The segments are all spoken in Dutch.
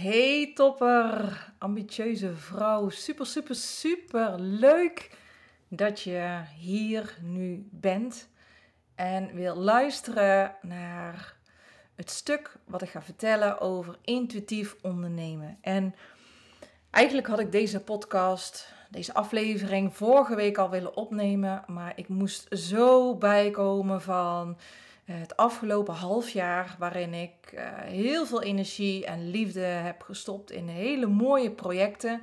Hey topper, ambitieuze vrouw, super, super, super leuk dat je hier nu bent en wil luisteren naar het stuk wat ik ga vertellen over intuïtief ondernemen. En eigenlijk had ik deze podcast, deze aflevering vorige week al willen opnemen, maar ik moest zo bijkomen van eh, het afgelopen half jaar waarin ik eh, heel veel energie en liefde heb gestopt in hele mooie projecten.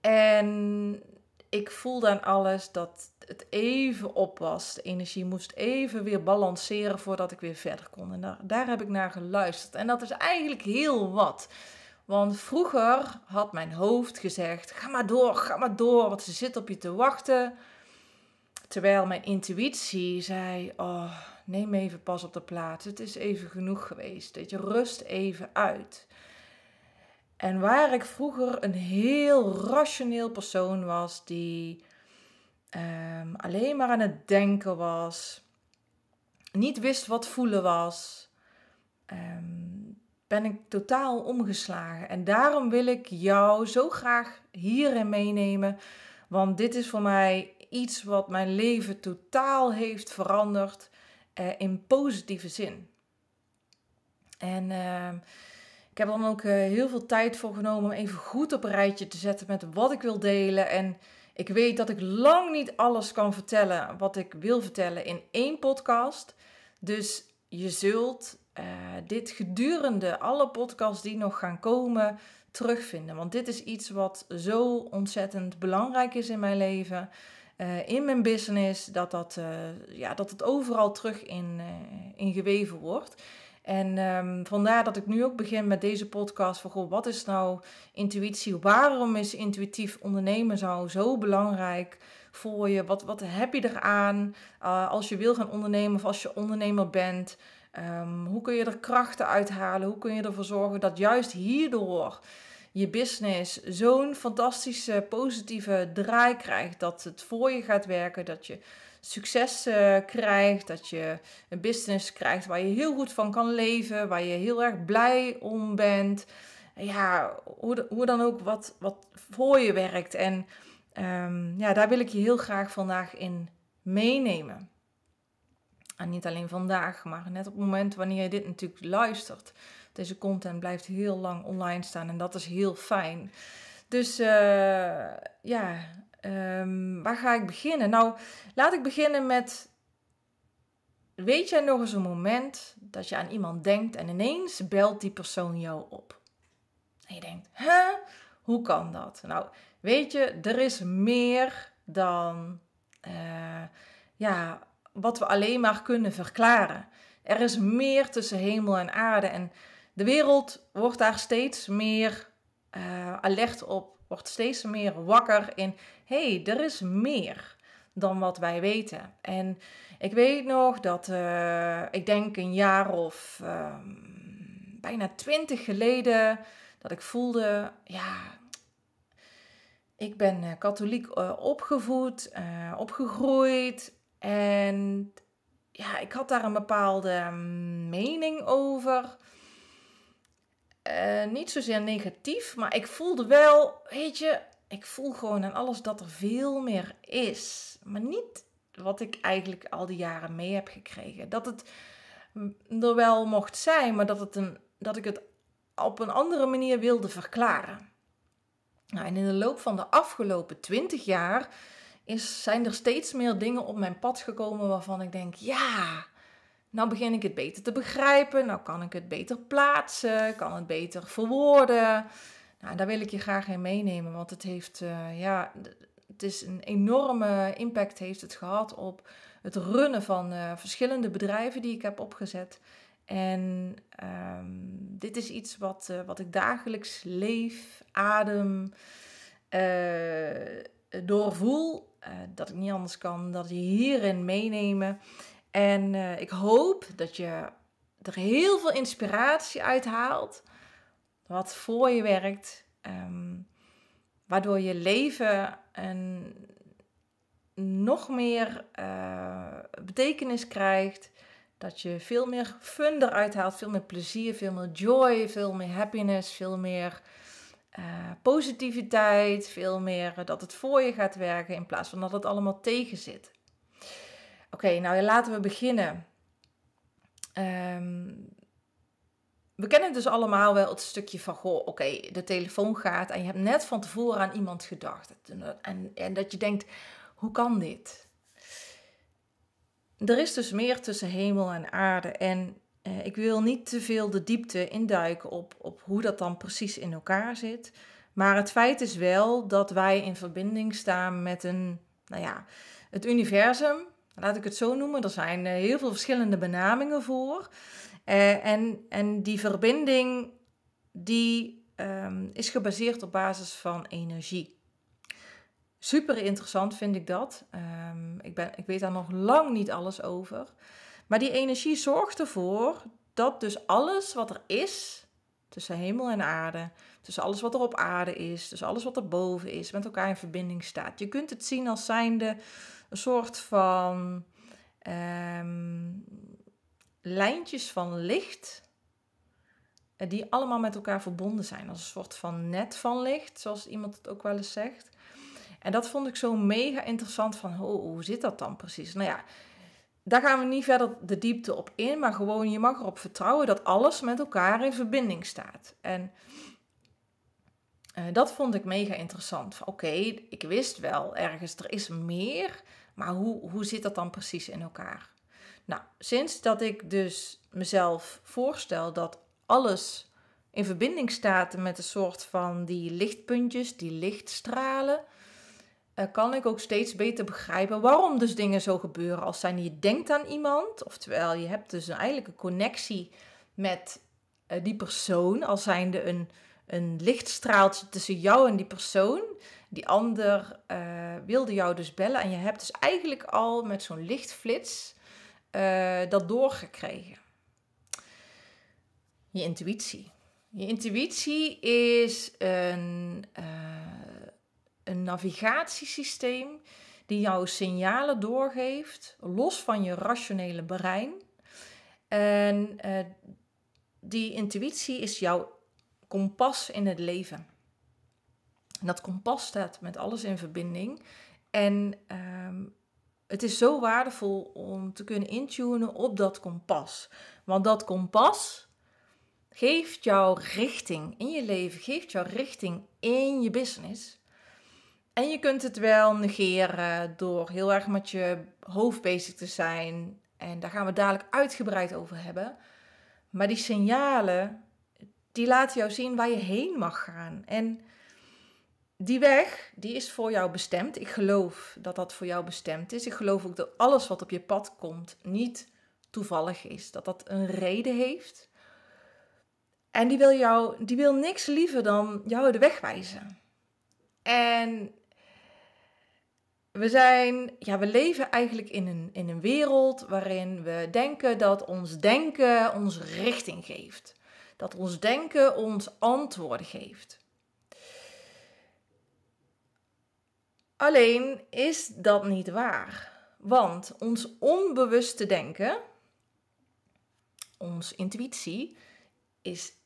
En ik voelde aan alles dat het even op was. De energie moest even weer balanceren voordat ik weer verder kon. En daar, daar heb ik naar geluisterd. En dat is eigenlijk heel wat. Want vroeger had mijn hoofd gezegd: ga maar door, ga maar door, want ze zit op je te wachten. Terwijl mijn intuïtie zei: oh, neem even pas op de plaats. Het is even genoeg geweest. Dat je rust even uit. En waar ik vroeger een heel rationeel persoon was, die ehm, alleen maar aan het denken was, niet wist wat voelen was, ehm, ben ik totaal omgeslagen. En daarom wil ik jou zo graag hierin meenemen, want dit is voor mij iets wat mijn leven totaal heeft veranderd. Eh, in positieve zin. En ehm, ik heb er dan ook eh, heel veel tijd voor genomen om even goed op een rijtje te zetten met wat ik wil delen. En ik weet dat ik lang niet alles kan vertellen wat ik wil vertellen in één podcast. Dus je zult eh, dit gedurende alle podcasts die nog gaan komen terugvinden. Want dit is iets wat zo ontzettend belangrijk is in mijn leven. Eh, in mijn business, dat, dat, eh, ja, dat het overal terug in, eh, in geweven wordt. En ehm, vandaar dat ik nu ook begin met deze podcast van goh, wat is nou intuïtie? Waarom is intuïtief ondernemen zo, nou zo belangrijk voor je? Wat, wat heb je eraan uh, als je wil gaan ondernemen of als je ondernemer bent? Ehm, hoe kun je er krachten uithalen? Hoe kun je ervoor zorgen dat juist hierdoor je business zo'n fantastische positieve draai krijgt. Dat het voor je gaat werken, dat je succes eh, krijgt, dat je een business krijgt waar je heel goed van kan leven, waar je heel erg blij om bent. Ja, hoe, hoe dan ook wat, wat voor je werkt. En ehm, ja, daar wil ik je heel graag vandaag in meenemen. En niet alleen vandaag, maar net op het moment wanneer je dit natuurlijk luistert. Deze content blijft heel lang online staan en dat is heel fijn. Dus eh, ja, ehm, waar ga ik beginnen? Nou, laat ik beginnen met. Weet jij nog eens een moment dat je aan iemand denkt en ineens belt die persoon jou op? En je denkt, hè? Hoe kan dat? Nou, weet je, er is meer dan eh, ja, wat we alleen maar kunnen verklaren. Er is meer tussen hemel en aarde. En de wereld wordt daar steeds meer eh, alert op, wordt steeds meer wakker in: hey, er is meer dan wat wij weten. En ik weet nog dat, eh, ik denk een jaar of ehm, bijna twintig geleden, dat ik voelde, ja, ik ben eh, katholiek opgevoed, opgegroeid en ja, ik had daar een bepaalde mm, mening over. Eh, niet zozeer negatief, maar ik voelde wel, weet je, ik voel gewoon aan alles dat er veel meer is. Maar niet wat ik eigenlijk al die jaren mee heb gekregen. Dat het er wel mocht zijn, maar dat, het een, dat ik het op een andere manier wilde verklaren. Nou, en in de loop van de afgelopen twintig jaar is, zijn er steeds meer dingen op mijn pad gekomen waarvan ik denk, ja, nou begin ik het beter te begrijpen. Nou kan ik het beter plaatsen. Kan het beter verwoorden. Nou, daar wil ik je graag in meenemen. Want het heeft, eh, ja, het is een enorme impact heeft het gehad op het runnen van eh, verschillende bedrijven die ik heb opgezet. En ehm, dit is iets wat, eh, wat ik dagelijks leef, adem, doorvoel. dat ik niet anders kan dat je hierin meenemen. En eh, ik hoop dat je er heel veel inspiratie uit haalt. Wat voor je werkt. Ehm, waardoor je leven een, nog meer eh, betekenis krijgt. Dat je veel meer fun eruit haalt. Veel meer plezier, veel meer joy, veel meer happiness, veel meer... Eh, positiviteit, veel meer dat het voor je gaat werken in plaats van dat het allemaal tegen zit. Oké, nou laten we beginnen. Ehm, we kennen dus allemaal wel het stukje van, goh, oké, de telefoon gaat en je hebt net van tevoren aan iemand gedacht. En, en, en dat je denkt, hoe kan dit? Er is dus meer tussen hemel en aarde. En eh, ik wil niet te veel de diepte induiken op, op hoe dat dan precies in elkaar zit. Maar het feit is wel dat wij in verbinding staan met een, nou ja, het universum laat ik het zo noemen. Er zijn eh, heel veel verschillende benamingen voor. Eh, en, en die verbinding die, ehm, is gebaseerd op basis van energie. Super interessant vind ik dat. Ehm, ik, ben, ik weet daar nog lang niet alles over. Maar die energie zorgt ervoor dat dus alles wat er is, tussen hemel en aarde, tussen alles wat er op aarde is, tussen alles wat er boven is, met elkaar in verbinding staat. Je kunt het zien als zijnde een soort van ehm, lijntjes van licht. Eh, die allemaal met elkaar verbonden zijn. Als een soort van net van licht, zoals iemand het ook wel eens zegt. En dat vond ik zo mega interessant van, oh, hoe zit dat dan precies? Nou ja, daar gaan we niet verder de diepte op in, maar gewoon je mag erop vertrouwen dat alles met elkaar in verbinding staat. En eh, dat vond ik mega interessant. Oké, ik wist wel ergens, er is meer, maar hoe, hoe zit dat dan precies in elkaar? Nou, sinds dat ik dus mezelf voorstel dat alles in verbinding staat met een soort van die lichtpuntjes, die lichtstralen, eh, kan ik ook steeds beter begrijpen waarom dus dingen zo gebeuren als zijn je denkt aan iemand, oftewel je hebt dus een, eigenlijk een connectie met eh, die persoon, als zijnde een een lichtstraaltje tussen jou en die persoon. Die ander eh, wilde jou dus bellen. En je hebt dus eigenlijk al met zo'n lichtflits eh, dat doorgekregen. Je intuïtie. Je intuïtie is een, eh, een navigatiesysteem die jou signalen doorgeeft, los van je rationele brein. En die intuïtie is jouw kompas in het leven. En dat kompas staat met alles in verbinding. En ehm, het is zo waardevol om te kunnen intunen op dat kompas. Want dat kompas geeft jouw richting in je leven, geeft jouw richting in je business. En je kunt het wel negeren door heel erg met je hoofd bezig te zijn. En daar gaan we dadelijk uitgebreid over hebben. Maar die signalen die laat jou zien waar je heen mag gaan. En die weg, die is voor jou bestemd. Ik geloof dat dat voor jou bestemd is. Ik geloof ook dat alles wat op je pad komt niet toevallig is. Dat dat een reden heeft. En die wil, jou, die wil niks liever dan jou de weg wijzen. En we zijn, ja, we leven eigenlijk in een, in een wereld waarin we denken dat ons denken ons richting geeft. Dat ons denken ons antwoorden geeft. Alleen is dat niet waar. Want ons onbewuste denken, ons intuïtie, is 200.000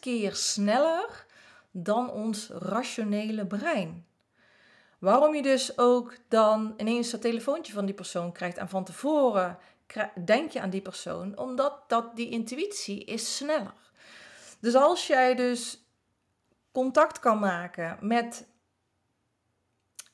keer sneller dan ons rationele brein. Waarom je dus ook dan ineens dat telefoontje van die persoon krijgt en van tevoren denk je aan die persoon, omdat dat, die intuïtie is sneller. Dus als jij dus contact kan maken met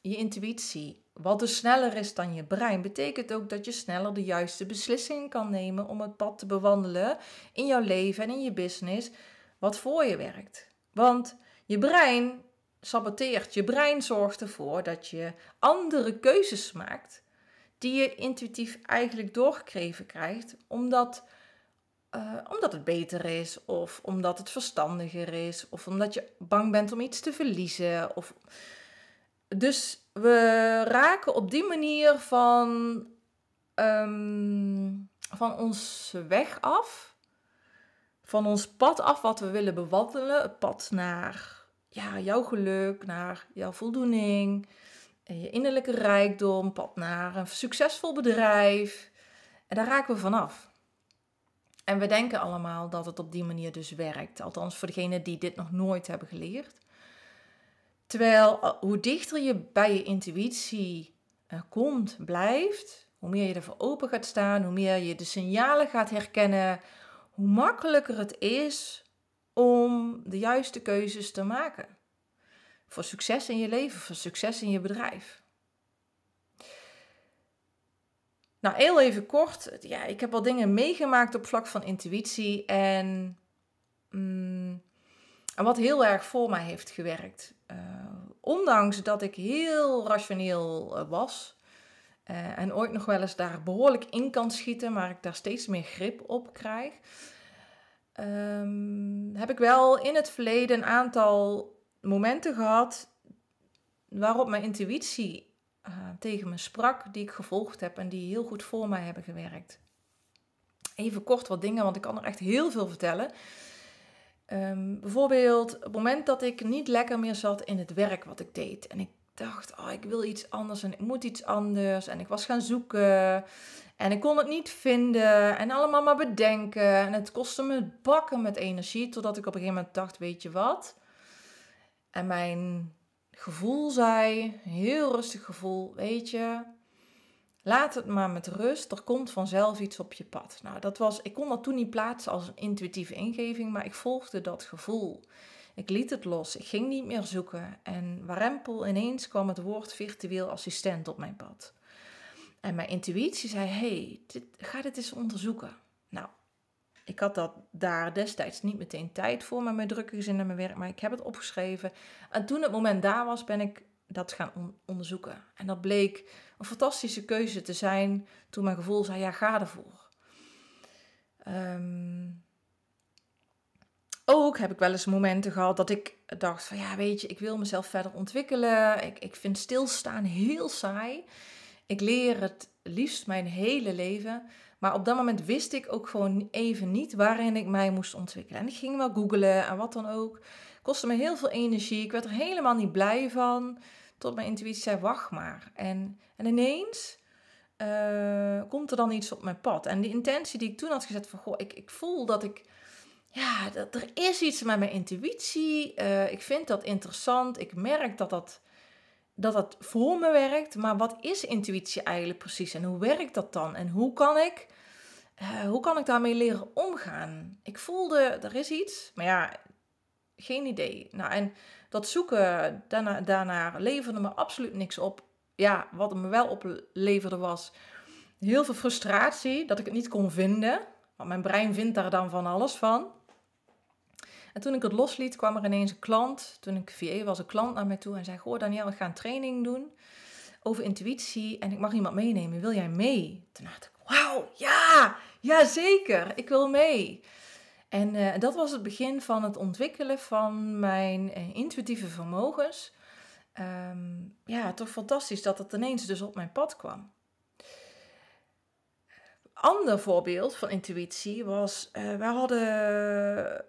je intuïtie, wat dus sneller is dan je brein, betekent ook dat je sneller de juiste beslissingen kan nemen om het pad te bewandelen in jouw leven en in je business wat voor je werkt. Want je brein saboteert, je brein zorgt ervoor dat je andere keuzes maakt die je intuïtief eigenlijk doorgekregen krijgt, omdat, eh, omdat het beter is, of omdat het verstandiger is, of omdat je bang bent om iets te verliezen. Of... Dus we raken op die manier van, um, van onze weg af, van ons pad af wat we willen bewandelen, het pad naar ja, jouw geluk, naar jouw voldoening je innerlijke rijkdom, pad naar een succesvol bedrijf. En daar raken we vanaf. En we denken allemaal dat het op die manier dus werkt. Althans, voor degenen die dit nog nooit hebben geleerd. Terwijl eh, hoe dichter je bij je intuïtie eh, komt, blijft, hoe meer je ervoor open gaat staan, hoe meer je de signalen gaat herkennen, hoe makkelijker het is om de juiste keuzes te maken. Voor succes in je leven, voor succes in je bedrijf. Nou, heel even kort. Ja, ik heb al dingen meegemaakt op vlak van intuïtie. En, mm, en wat heel erg voor mij heeft gewerkt. Eh, ondanks dat ik heel rationeel eh, was. Eh, en ooit nog wel eens daar behoorlijk in kan schieten. Maar ik daar steeds meer grip op krijg. Ehm, heb ik wel in het verleden een aantal momenten gehad waarop mijn intuïtie eh, tegen me sprak, die ik gevolgd heb en die heel goed voor mij hebben gewerkt. Even kort wat dingen, want ik kan er echt heel veel vertellen. Ehm, bijvoorbeeld, op het moment dat ik niet lekker meer zat in het werk wat ik deed. En ik dacht, oh, ik wil iets anders en ik moet iets anders. En ik was gaan zoeken en ik kon het niet vinden. En allemaal maar bedenken. En het kostte me bakken met energie, totdat ik op een gegeven moment dacht, weet je wat? En mijn gevoel zei, heel rustig gevoel, weet je, laat het maar met rust, er komt vanzelf iets op je pad. Nou, dat was, ik kon dat toen niet plaatsen als een intuïtieve ingeving, maar ik volgde dat gevoel. Ik liet het los, ik ging niet meer zoeken. En warempel, ineens kwam het woord virtueel assistent op mijn pad. En mijn intuïtie zei, hey, ga dit eens onderzoeken. Ik had dat daar destijds niet meteen tijd voor met mijn gezin en mijn werk, maar ik heb het opgeschreven. En toen het moment daar was, ben ik dat gaan onderzoeken. En dat bleek een fantastische keuze te zijn toen mijn gevoel zei, ja, ga ervoor. Ehm, ook heb ik wel eens momenten gehad dat ik dacht van, ja, weet je, ik wil mezelf verder ontwikkelen. Ik, ik vind stilstaan heel saai. Ik leer het liefst mijn hele leven. Maar op dat moment wist ik ook gewoon even niet waarin ik mij moest ontwikkelen. En ik ging wel googlen en wat dan ook. Kostte me heel veel energie. Ik werd er helemaal niet blij van. Tot mijn intuïtie zei: wacht maar. En, en ineens eh, komt er dan iets op mijn pad. En die intentie die ik toen had gezet: van goh, ik, ik voel dat ik. Ja, dat, er is iets met mijn intuïtie. Eh, ik vind dat interessant. Ik merk dat dat dat dat voor me werkt. Maar wat is intuïtie eigenlijk precies en hoe werkt dat dan? En hoe kan ik, eh, hoe kan ik daarmee leren omgaan? Ik voelde, er is iets, maar ja, geen idee. Nou, en dat zoeken daarna, daarna leverde me absoluut niks op. Ja, wat het me wel opleverde was heel veel frustratie dat ik het niet kon vinden. Want mijn brein vindt daar dan van alles van. En toen ik het losliet, kwam er ineens een klant. Toen ik VA was, een klant naar mij toe en zei: Goh, Daniel, we gaan training doen over intuïtie en ik mag iemand meenemen. Wil jij mee? Toen dacht ik: Wauw, ja, ja zeker, ik wil mee. En eh, dat was het begin van het ontwikkelen van mijn eh, intuïtieve vermogens. Ehm, ja, toch fantastisch dat dat ineens dus op mijn pad kwam ander voorbeeld van intuïtie was, eh, we hadden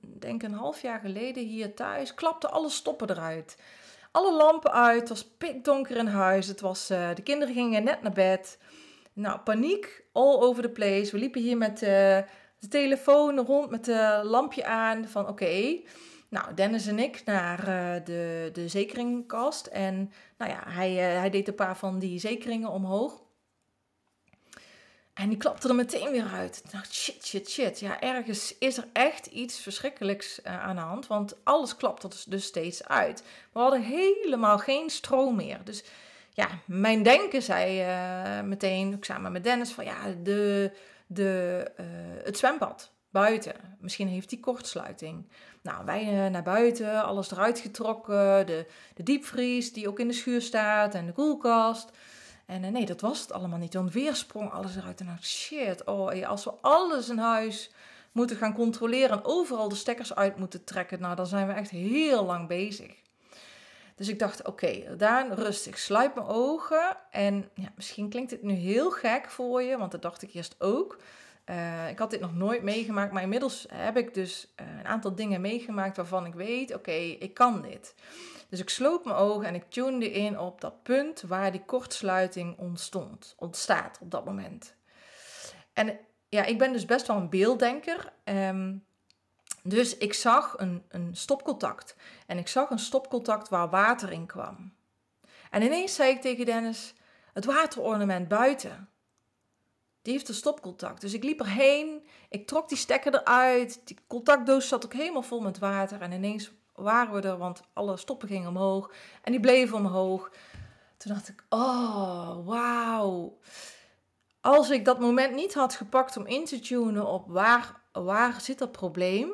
ik denk een half jaar geleden hier thuis, klapte alle stoppen eruit. Alle lampen uit, het was pikdonker in huis, het was, eh, de kinderen gingen net naar bed. Nou, paniek, all over the place. We liepen hier met eh, de telefoon rond, met de lampje aan, van oké. Nou, Dennis en ik naar eh, de, de zekeringkast. En nou ja, hij, hij deed een paar van die zekeringen omhoog. En die klapte er meteen weer uit. Ik dacht, shit, shit, shit. Ja, ergens is er echt iets verschrikkelijks eh, aan de hand. Want alles klapt er dus, dus steeds uit. We hadden helemaal geen stroom meer. Dus ja, mijn denken zei eh, meteen, samen met Dennis, van ja, de, de, eh, het zwembad buiten. Misschien heeft hij kortsluiting. Nou, wij naar buiten, alles eruit getrokken. De, de diepvries die ook in de schuur staat en de koelkast. En eh, nee, dat was het allemaal niet. Dan weer sprong alles eruit en dan shit, oh, eh, als we alles in huis moeten gaan controleren en overal de stekkers uit moeten trekken, nou dan zijn we echt heel lang bezig. Dus ik dacht, oké, okay, daar rustig, sluit mijn ogen. En ja, misschien klinkt dit nu heel gek voor je, want dat dacht ik eerst ook. Eh, ik had dit nog nooit meegemaakt, maar inmiddels heb ik dus een aantal dingen meegemaakt waarvan ik weet, oké, ik kan dit. Dus ik sloop mijn ogen en ik tunede in op dat punt waar die kortsluiting ontstond, ontstaat op dat moment. En ja, ik ben dus best wel een beelddenker. Ehm, dus ik zag een, een stopcontact. En ik zag een stopcontact waar water in kwam. En ineens zei ik tegen Dennis: het waterornament buiten. Die heeft een stopcontact. Dus ik liep erheen, ik trok die stekker eruit. Die contactdoos zat ook helemaal vol met water. En ineens waren we er, want alle stoppen gingen omhoog. En die bleven omhoog. Toen dacht ik, oh, wauw. Als ik dat moment niet had gepakt om in te tunen op waar, waar zit dat probleem,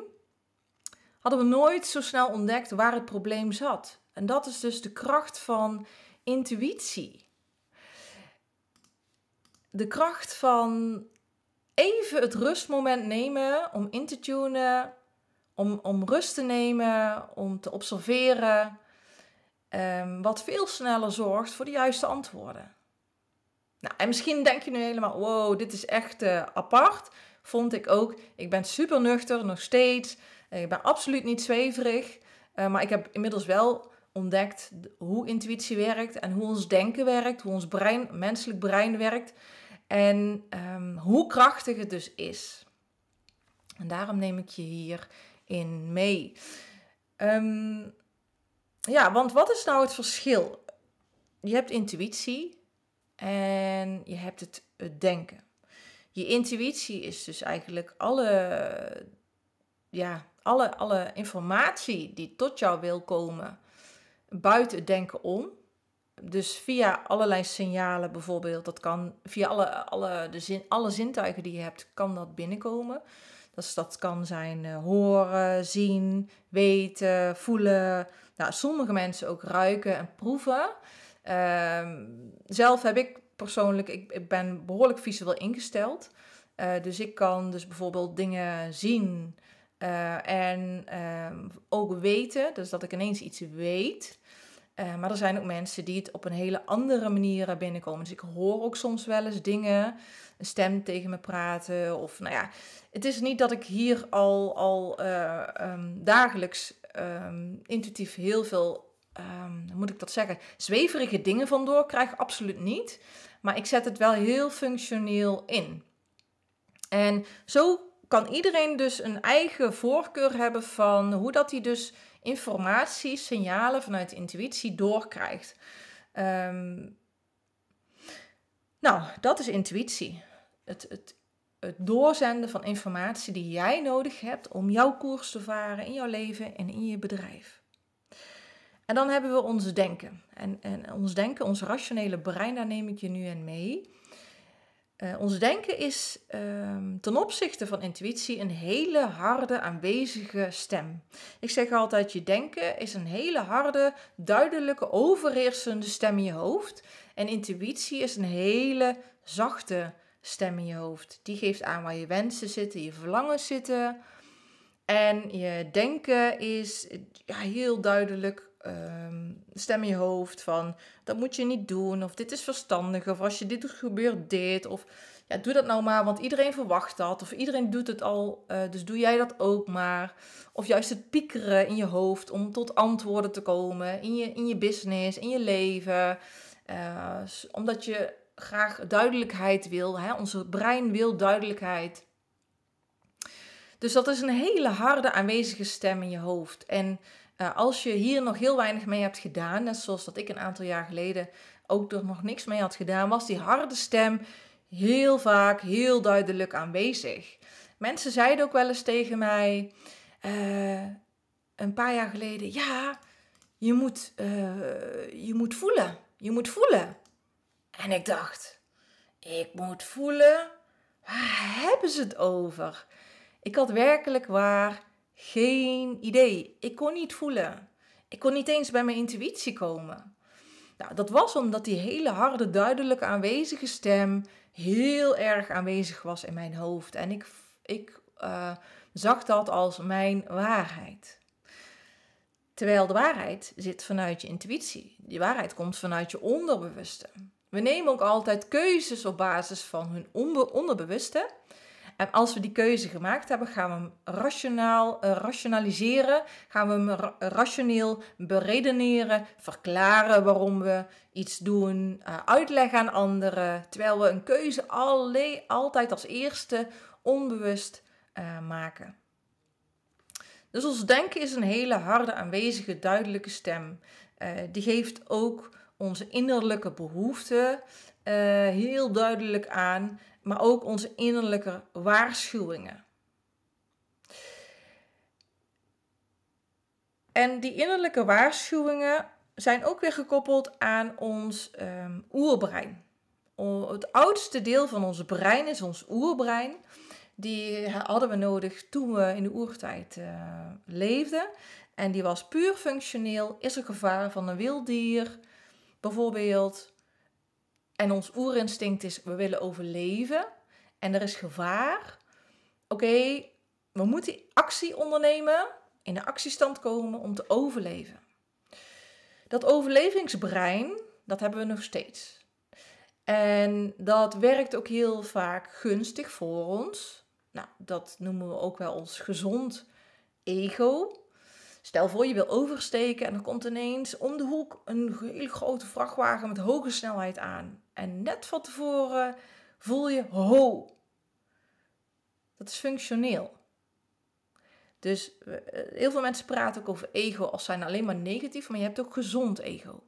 hadden we nooit zo snel ontdekt waar het probleem zat. En dat is dus de kracht van intuïtie. De kracht van even het rustmoment nemen om in te tunen om, om rust te nemen, om te observeren, ehm, wat veel sneller zorgt voor de juiste antwoorden. Nou, en misschien denk je nu helemaal, wow, dit is echt eh, apart. Vond ik ook. Ik ben super nuchter, nog steeds. Eh, ik ben absoluut niet zweverig. Eh, maar ik heb inmiddels wel ontdekt hoe intuïtie werkt en hoe ons denken werkt, hoe ons brein, menselijk brein werkt en ehm, hoe krachtig het dus is. En daarom neem ik je hier in mee. Ehm, ja, want wat is nou het verschil? Je hebt intuïtie en je hebt het, het denken. Je intuïtie is dus eigenlijk alle, ja, alle, alle informatie die tot jou wil komen buiten het denken om. Dus via allerlei signalen bijvoorbeeld, dat kan via alle, alle, de zin, alle zintuigen die je hebt, kan dat binnenkomen. Dus dat kan zijn eh, horen, zien, weten, voelen. Nou, sommige mensen ook ruiken en proeven. Ehm, zelf heb ik persoonlijk, ik, ik ben behoorlijk visueel ingesteld. Eh, dus ik kan dus bijvoorbeeld dingen zien eh, en ehm, ook weten. Dus dat ik ineens iets weet. maar er zijn ook mensen die het op een hele andere manier binnenkomen. Dus ik hoor ook soms wel eens dingen, een stem tegen me praten. Of nou ja, het is niet dat ik hier al, al eh, ehm, dagelijks ehm, intuïtief heel veel, ehm, hoe moet ik dat zeggen, zweverige dingen vandoor krijg. Absoluut niet. Maar ik zet het wel heel functioneel in. En zo kan iedereen dus een eigen voorkeur hebben van hoe dat hij dus informatie, signalen vanuit intuïtie doorkrijgt. nou, dat is intuïtie. Het, het het doorzenden van informatie die jij nodig hebt om jouw koers te varen in jouw leven en in je bedrijf. En dan hebben we ons denken. En, en ons denken, ons rationele brein, daar neem ik je nu in mee. Eh, ons denken is ehm, ten opzichte van intuïtie een hele harde aanwezige stem. Ik zeg altijd, je denken is een hele harde, duidelijke, overheersende stem in je hoofd. En intuïtie is een hele zachte, stem in je hoofd. Die geeft aan waar je wensen zitten, je verlangens zitten. En je denken is ja, heel duidelijk ehm, stem in je hoofd van dat moet je niet doen of dit is verstandig of als je dit doet gebeurt dit of ja, doe dat nou maar want iedereen verwacht dat of iedereen doet het al eh, dus doe jij dat ook maar. Of juist het piekeren in je hoofd om tot antwoorden te komen in je, in je business, in je leven. Eh, omdat je graag duidelijkheid wil. Hè? Onze brein wil duidelijkheid. Dus dat is een hele harde aanwezige stem in je hoofd. En eh, als je hier nog heel weinig mee hebt gedaan, net zoals dat ik een aantal jaar geleden ook er nog niks mee had gedaan, was die harde stem heel vaak heel duidelijk aanwezig. Mensen zeiden ook wel eens tegen mij eh, een paar jaar geleden: ja, je moet, eh, je moet voelen. Je moet voelen. En ik dacht, ik moet voelen, waar hebben ze het over? Ik had werkelijk waar geen idee. Ik kon niet voelen. Ik kon niet eens bij mijn intuïtie komen. Nou, dat was omdat die hele harde, duidelijke aanwezige stem heel erg aanwezig was in mijn hoofd. En ik, ik eh, zag dat als mijn waarheid. Terwijl de waarheid zit vanuit je intuïtie. Die waarheid komt vanuit je onderbewuste. We nemen ook altijd keuzes op basis van hun onderbewuste. En als we die keuze gemaakt hebben, gaan we hem rationaal eh, rationaliseren, gaan we hem rationeel beredeneren, verklaren waarom we iets doen, eh, uitleggen aan anderen, terwijl we een keuze alleen, altijd als eerste onbewust eh, maken. Dus ons denken is een hele harde, aanwezige, duidelijke stem. die geeft ook onze innerlijke behoeften eh, heel duidelijk aan, maar ook onze innerlijke waarschuwingen. En die innerlijke waarschuwingen zijn ook weer gekoppeld aan ons ehm, oerbrein. Het oudste deel van ons brein is ons oerbrein. Die hadden we nodig toen we in de oertijd uh, leefden. En die was puur functioneel. Is er gevaar van een wild dier? Bijvoorbeeld, en ons oerinstinct is, we willen overleven en er is gevaar. Oké, we moeten actie ondernemen, in de actiestand komen om te overleven. Dat overlevingsbrein, dat hebben we nog steeds. En dat werkt ook heel vaak gunstig voor ons. Nou, dat noemen we ook wel ons gezond ego. Stel voor je wil oversteken en er komt ineens om de hoek een hele grote vrachtwagen met hoge snelheid aan. En net van tevoren voel je ho. Dat is functioneel. Dus eh, heel veel mensen praten ook over ego als zijn alleen maar negatief, maar je hebt ook gezond ego.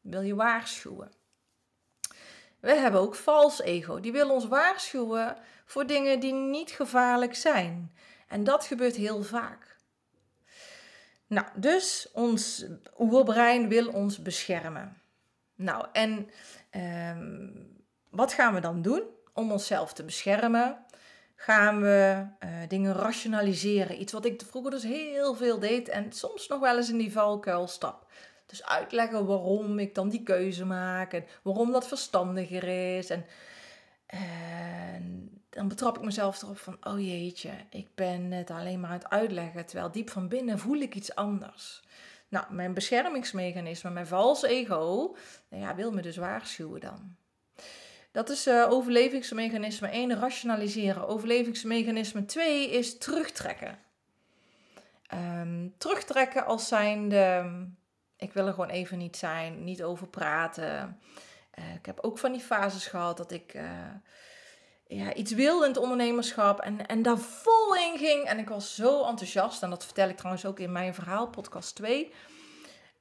Wil je waarschuwen? We hebben ook vals ego. Die wil ons waarschuwen voor dingen die niet gevaarlijk zijn. En dat gebeurt heel vaak. Nou, dus ons oerbrein wil ons beschermen. Nou, en ehm, wat gaan we dan doen om onszelf te beschermen? Gaan we eh, dingen rationaliseren? Iets wat ik vroeger dus heel veel deed en soms nog wel eens in die valkuil stap. Dus uitleggen waarom ik dan die keuze maak en waarom dat verstandiger is. En, en dan betrap ik mezelf erop van, oh jeetje, ik ben het alleen maar aan het uitleggen, terwijl diep van binnen voel ik iets anders. Nou, mijn beschermingsmechanisme, mijn vals ego, nou ja, wil me dus waarschuwen dan. Dat is eh, overlevingsmechanisme 1, rationaliseren. Overlevingsmechanisme 2 is terugtrekken. Ehm, terugtrekken als zijnde, ik wil er gewoon even niet zijn, niet over praten. Eh, ik heb ook van die fases gehad dat ik... Eh, ja, iets wilde in het ondernemerschap en, en daar vol in ging. En ik was zo enthousiast. En dat vertel ik trouwens ook in mijn verhaal, podcast 2.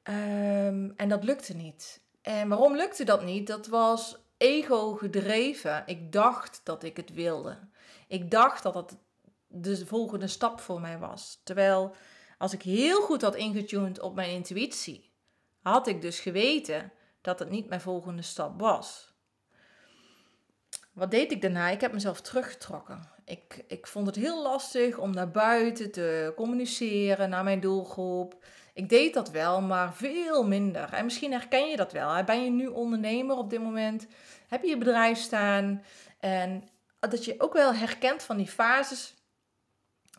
Ehm, en dat lukte niet. En waarom lukte dat niet? Dat was ego gedreven. Ik dacht dat ik het wilde. Ik dacht dat dat de volgende stap voor mij was. Terwijl als ik heel goed had ingetuned op mijn intuïtie, had ik dus geweten dat het niet mijn volgende stap was. Wat deed ik daarna? Ik heb mezelf teruggetrokken. Ik, ik vond het heel lastig om naar buiten te communiceren, naar mijn doelgroep. Ik deed dat wel, maar veel minder. En misschien herken je dat wel. Ben je nu ondernemer op dit moment? Heb je je bedrijf staan? En dat je ook wel herkent van die fases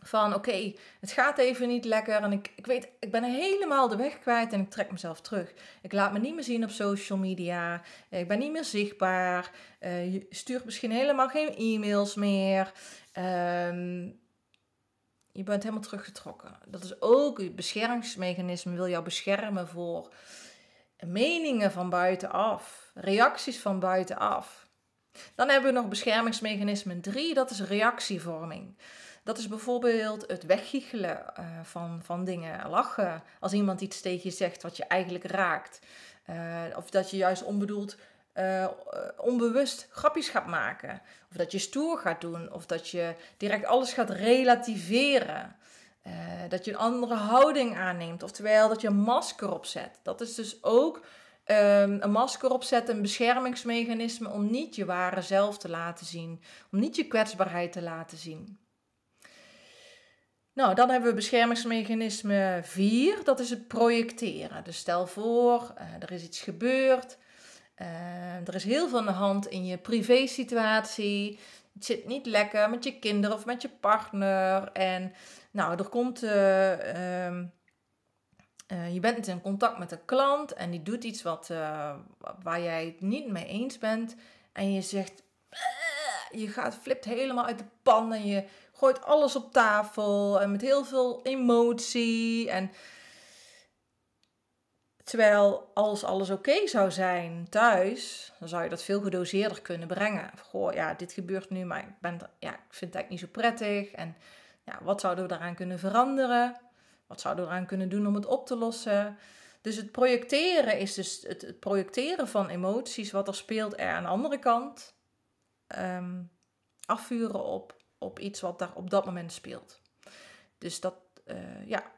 van oké, het gaat even niet lekker en ik, ik weet, ik ben helemaal de weg kwijt en ik trek mezelf terug. Ik laat me niet meer zien op social media, ik ben niet meer zichtbaar, eh, je stuurt misschien helemaal geen e-mails meer. Ehm, je bent helemaal teruggetrokken. Dat is ook het beschermingsmechanisme, wil jou beschermen voor meningen van buitenaf, reacties van buitenaf. Dan hebben we nog beschermingsmechanisme 3, dat is reactievorming. Dat is bijvoorbeeld het weggiechelen eh, van, van dingen, lachen. Als iemand iets tegen je zegt wat je eigenlijk raakt. Eh, of dat je juist onbedoeld, eh, onbewust grapjes gaat maken. Of dat je stoer gaat doen. Of dat je direct alles gaat relativeren. dat je een andere houding aanneemt. Oftewel dat je een masker opzet. Dat is dus ook ehm, een masker opzetten, een beschermingsmechanisme om niet je ware zelf te laten zien, om niet je kwetsbaarheid te laten zien. Nou, dan hebben we beschermingsmechanisme 4, dat is het projecteren. Dus stel voor, eh, er is iets gebeurd, eh, er is heel veel aan de hand in je privé-situatie. Het zit niet lekker met je kinderen of met je partner. En nou, er komt. Uh, je bent in contact met een klant en die doet iets wat, waar jij het niet mee eens bent. En je zegt. Je gaat, flipt helemaal uit de pan en je gooit alles op tafel en met heel veel emotie. En Terwijl als alles oké zou zijn thuis, dan zou je dat veel gedoseerder kunnen brengen. Goh, ja, dit gebeurt nu, maar ik, ben, ja, ik vind het eigenlijk niet zo prettig. En ja, wat zouden we daaraan kunnen veranderen? Wat zouden we eraan kunnen doen om het op te lossen? Dus het projecteren is dus het, projecteren van emoties, wat er speelt er aan de andere kant. Um, afvuren op op iets wat daar op dat moment speelt. Dus dat, eh, ja,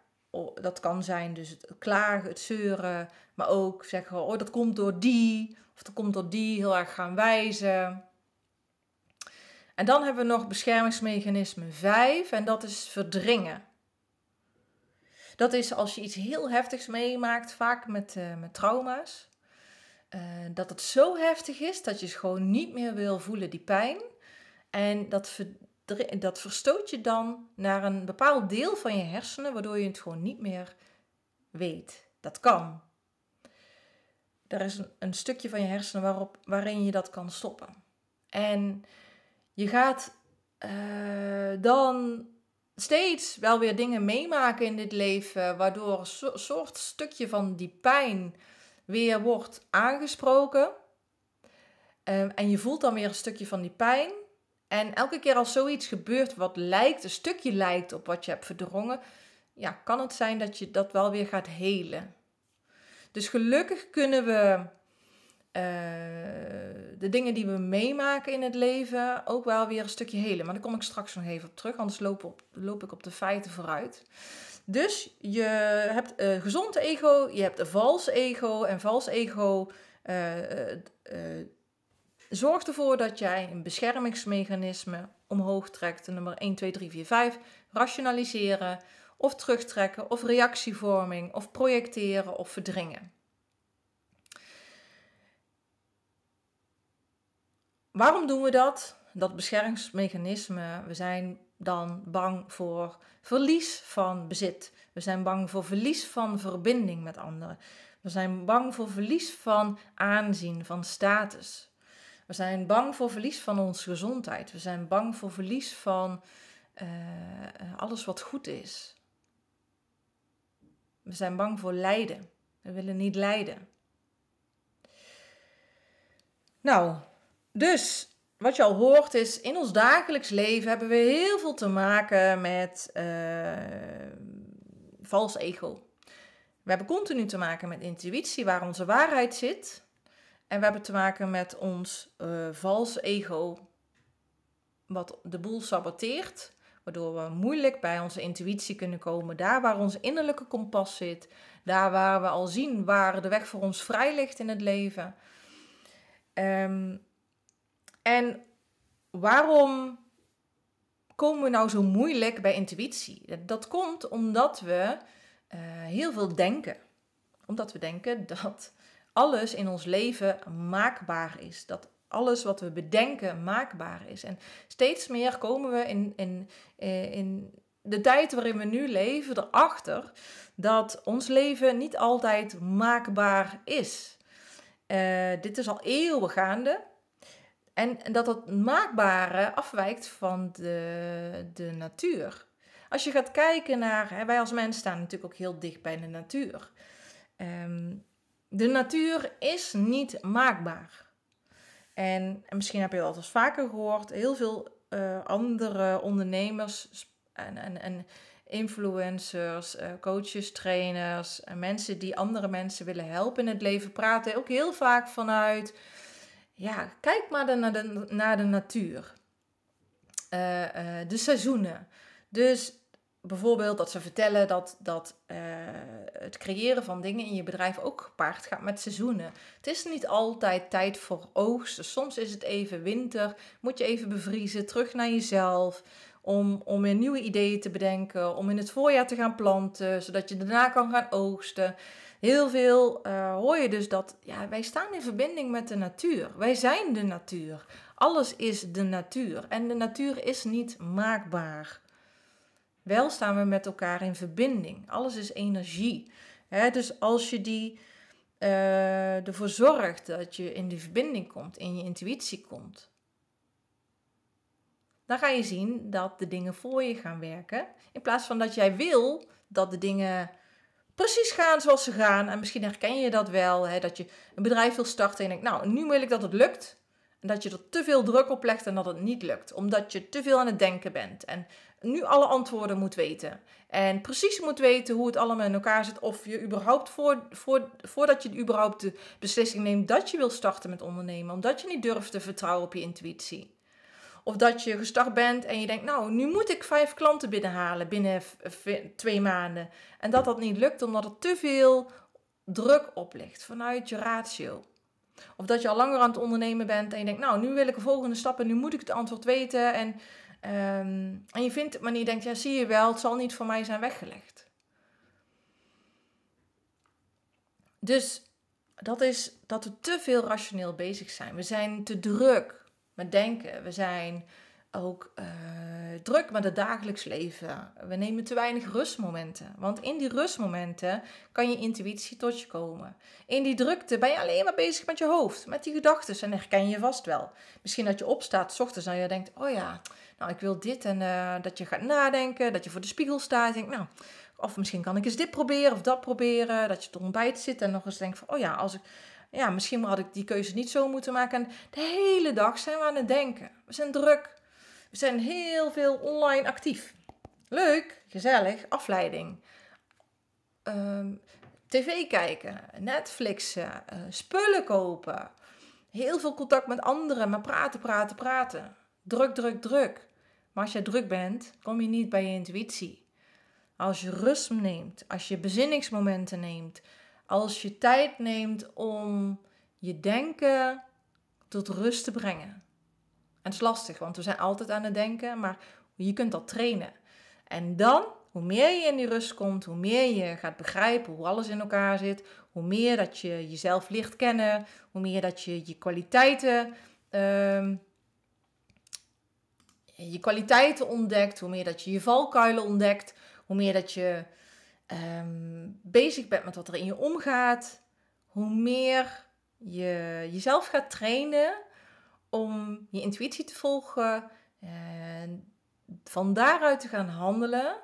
dat kan zijn dus het klagen, het zeuren, maar ook zeggen, oh dat komt door die, of dat komt door die, heel erg gaan wijzen. En dan hebben we nog beschermingsmechanisme 5 en dat is verdringen. Dat is als je iets heel heftigs meemaakt, vaak met, eh, met trauma's. Eh, dat het zo heftig is dat je gewoon niet meer wil voelen die pijn. En dat, dat verstoot je dan naar een bepaald deel van je hersenen, waardoor je het gewoon niet meer weet. Dat kan. Er is een, een stukje van je hersenen waarop, waarin je dat kan stoppen. En je gaat eh, dan steeds wel weer dingen meemaken in dit leven, waardoor een soort stukje van die pijn weer wordt aangesproken. Eh, en je voelt dan weer een stukje van die pijn. En elke keer als zoiets gebeurt wat lijkt, een stukje lijkt op wat je hebt verdrongen, ja, kan het zijn dat je dat wel weer gaat helen. Dus gelukkig kunnen we eh, de dingen die we meemaken in het leven ook wel weer een stukje helen. Maar daar kom ik straks nog even op terug, anders loop, op, loop ik op de feiten vooruit. Dus je hebt een gezond ego, je hebt een vals ego. En vals ego, eh, eh, Zorg ervoor dat jij een beschermingsmechanisme omhoog trekt. Nummer 1, 2, 3, 4, 5. Rationaliseren of terugtrekken of reactievorming of projecteren of verdringen. Waarom doen we dat? Dat beschermingsmechanisme. We zijn dan bang voor verlies van bezit. We zijn bang voor verlies van verbinding met anderen. We zijn bang voor verlies van aanzien, van status. We zijn bang voor verlies van onze gezondheid. We zijn bang voor verlies van eh, alles wat goed is. We zijn bang voor lijden. We willen niet lijden. Nou, dus wat je al hoort is, in ons dagelijks leven hebben we heel veel te maken met eh, vals ego. We hebben continu te maken met intuïtie, waar onze waarheid zit. En we hebben te maken met ons eh, vals ego, wat de boel saboteert, waardoor we moeilijk bij onze intuïtie kunnen komen. Daar waar ons innerlijke kompas zit, daar waar we al zien waar de weg voor ons vrij ligt in het leven. Ehm, en waarom komen we nou zo moeilijk bij intuïtie? Dat komt omdat we eh, heel veel denken. Omdat we denken dat alles in ons leven maakbaar is. Dat alles wat we bedenken maakbaar is. En steeds meer komen we in, in, eh, in de tijd waarin we nu leven erachter dat ons leven niet altijd maakbaar is. Eh, dit is al eeuwen gaande. En dat het maakbare afwijkt van de, de natuur. Als je gaat kijken naar, hè, wij als mens staan natuurlijk ook heel dicht bij de natuur. Ehm, de natuur is niet maakbaar. En, misschien heb je dat al vaker gehoord. Heel veel eh, andere ondernemers en, en, en influencers, eh, coaches, trainers, mensen die andere mensen willen helpen in het leven, praten ook heel vaak vanuit: ja, kijk maar naar de, naar de natuur, eh, de seizoenen. Dus bijvoorbeeld dat ze vertellen dat, dat eh, het creëren van dingen in je bedrijf ook gepaard gaat met seizoenen. Het is niet altijd tijd voor oogsten. Soms is het even winter, moet je even bevriezen, terug naar jezelf. Om, om weer nieuwe ideeën te bedenken, om in het voorjaar te gaan planten, zodat je daarna kan gaan oogsten. Heel veel eh, hoor je dus dat ja, wij staan in verbinding met de natuur. Wij zijn de natuur. Alles is de natuur. En de natuur is niet maakbaar. Wel staan we met elkaar in verbinding. Alles is energie. dus als je die, eh, ervoor zorgt dat je in die verbinding komt, in je intuïtie komt, dan ga je zien dat de dingen voor je gaan werken. In plaats van dat jij wil dat de dingen precies gaan zoals ze gaan. En misschien herken je dat wel, dat je een bedrijf wil starten en denkt, nou, nu wil ik dat het lukt. En dat je er te veel druk op legt en dat het niet lukt. Omdat je te veel aan het denken bent. En nu alle antwoorden moet weten. En precies moet weten hoe het allemaal in elkaar zit. Of je überhaupt voor, voordat je überhaupt de beslissing neemt dat je wil starten met ondernemen. Omdat je niet durft te vertrouwen op je intuïtie. Of dat je gestart bent en je denkt, nou, nu moet ik vijf klanten binnenhalen binnen twee maanden. En dat dat niet lukt omdat er te veel druk op ligt vanuit je ratio. Of dat je al langer aan het ondernemen bent en je denkt, nou, nu wil ik de volgende stap en nu moet ik het antwoord weten. En Ehm, en je vindt het maar niet, denkt, ja zie je wel, het zal niet voor mij zijn weggelegd. Dus dat is dat we te veel rationeel bezig zijn. We zijn te druk met denken. We zijn ook eh, druk met het dagelijks leven. We nemen te weinig rustmomenten. Want in die rustmomenten kan je intuïtie tot je komen. In die drukte ben je alleen maar bezig met je hoofd, met die gedachten. En herken je vast wel. Misschien dat je opstaat s ochtends en je denkt: Oh ja, nou ik wil dit. En eh, dat je gaat nadenken, dat je voor de spiegel staat. En nou, of misschien kan ik eens dit proberen of dat proberen. Dat je toch ontbijt zit en nog eens denkt: van, Oh ja, als ik ja, misschien had ik die keuze niet zo moeten maken. En de hele dag zijn we aan het denken. We zijn druk. We zijn heel veel online actief. Leuk, gezellig, afleiding. Ehm, TV kijken, Netflixen, eh, spullen kopen. Heel veel contact met anderen, maar praten, praten, praten. Druk, druk, druk. Maar als je druk bent, kom je niet bij je intuïtie. Als je rust neemt, als je bezinningsmomenten neemt, als je tijd neemt om je denken tot rust te brengen. En dat is lastig, want we zijn altijd aan het denken, maar je kunt dat trainen. En dan, hoe meer je in die rust komt, hoe meer je gaat begrijpen hoe alles in elkaar zit, hoe meer dat je jezelf licht kennen, hoe meer dat je je kwaliteiten, ehm, je kwaliteiten ontdekt, hoe meer dat je je valkuilen ontdekt, hoe meer dat je ehm, bezig bent met wat er in je omgaat, hoe meer je jezelf gaat trainen om je intuïtie te volgen, en eh, van daaruit te gaan handelen.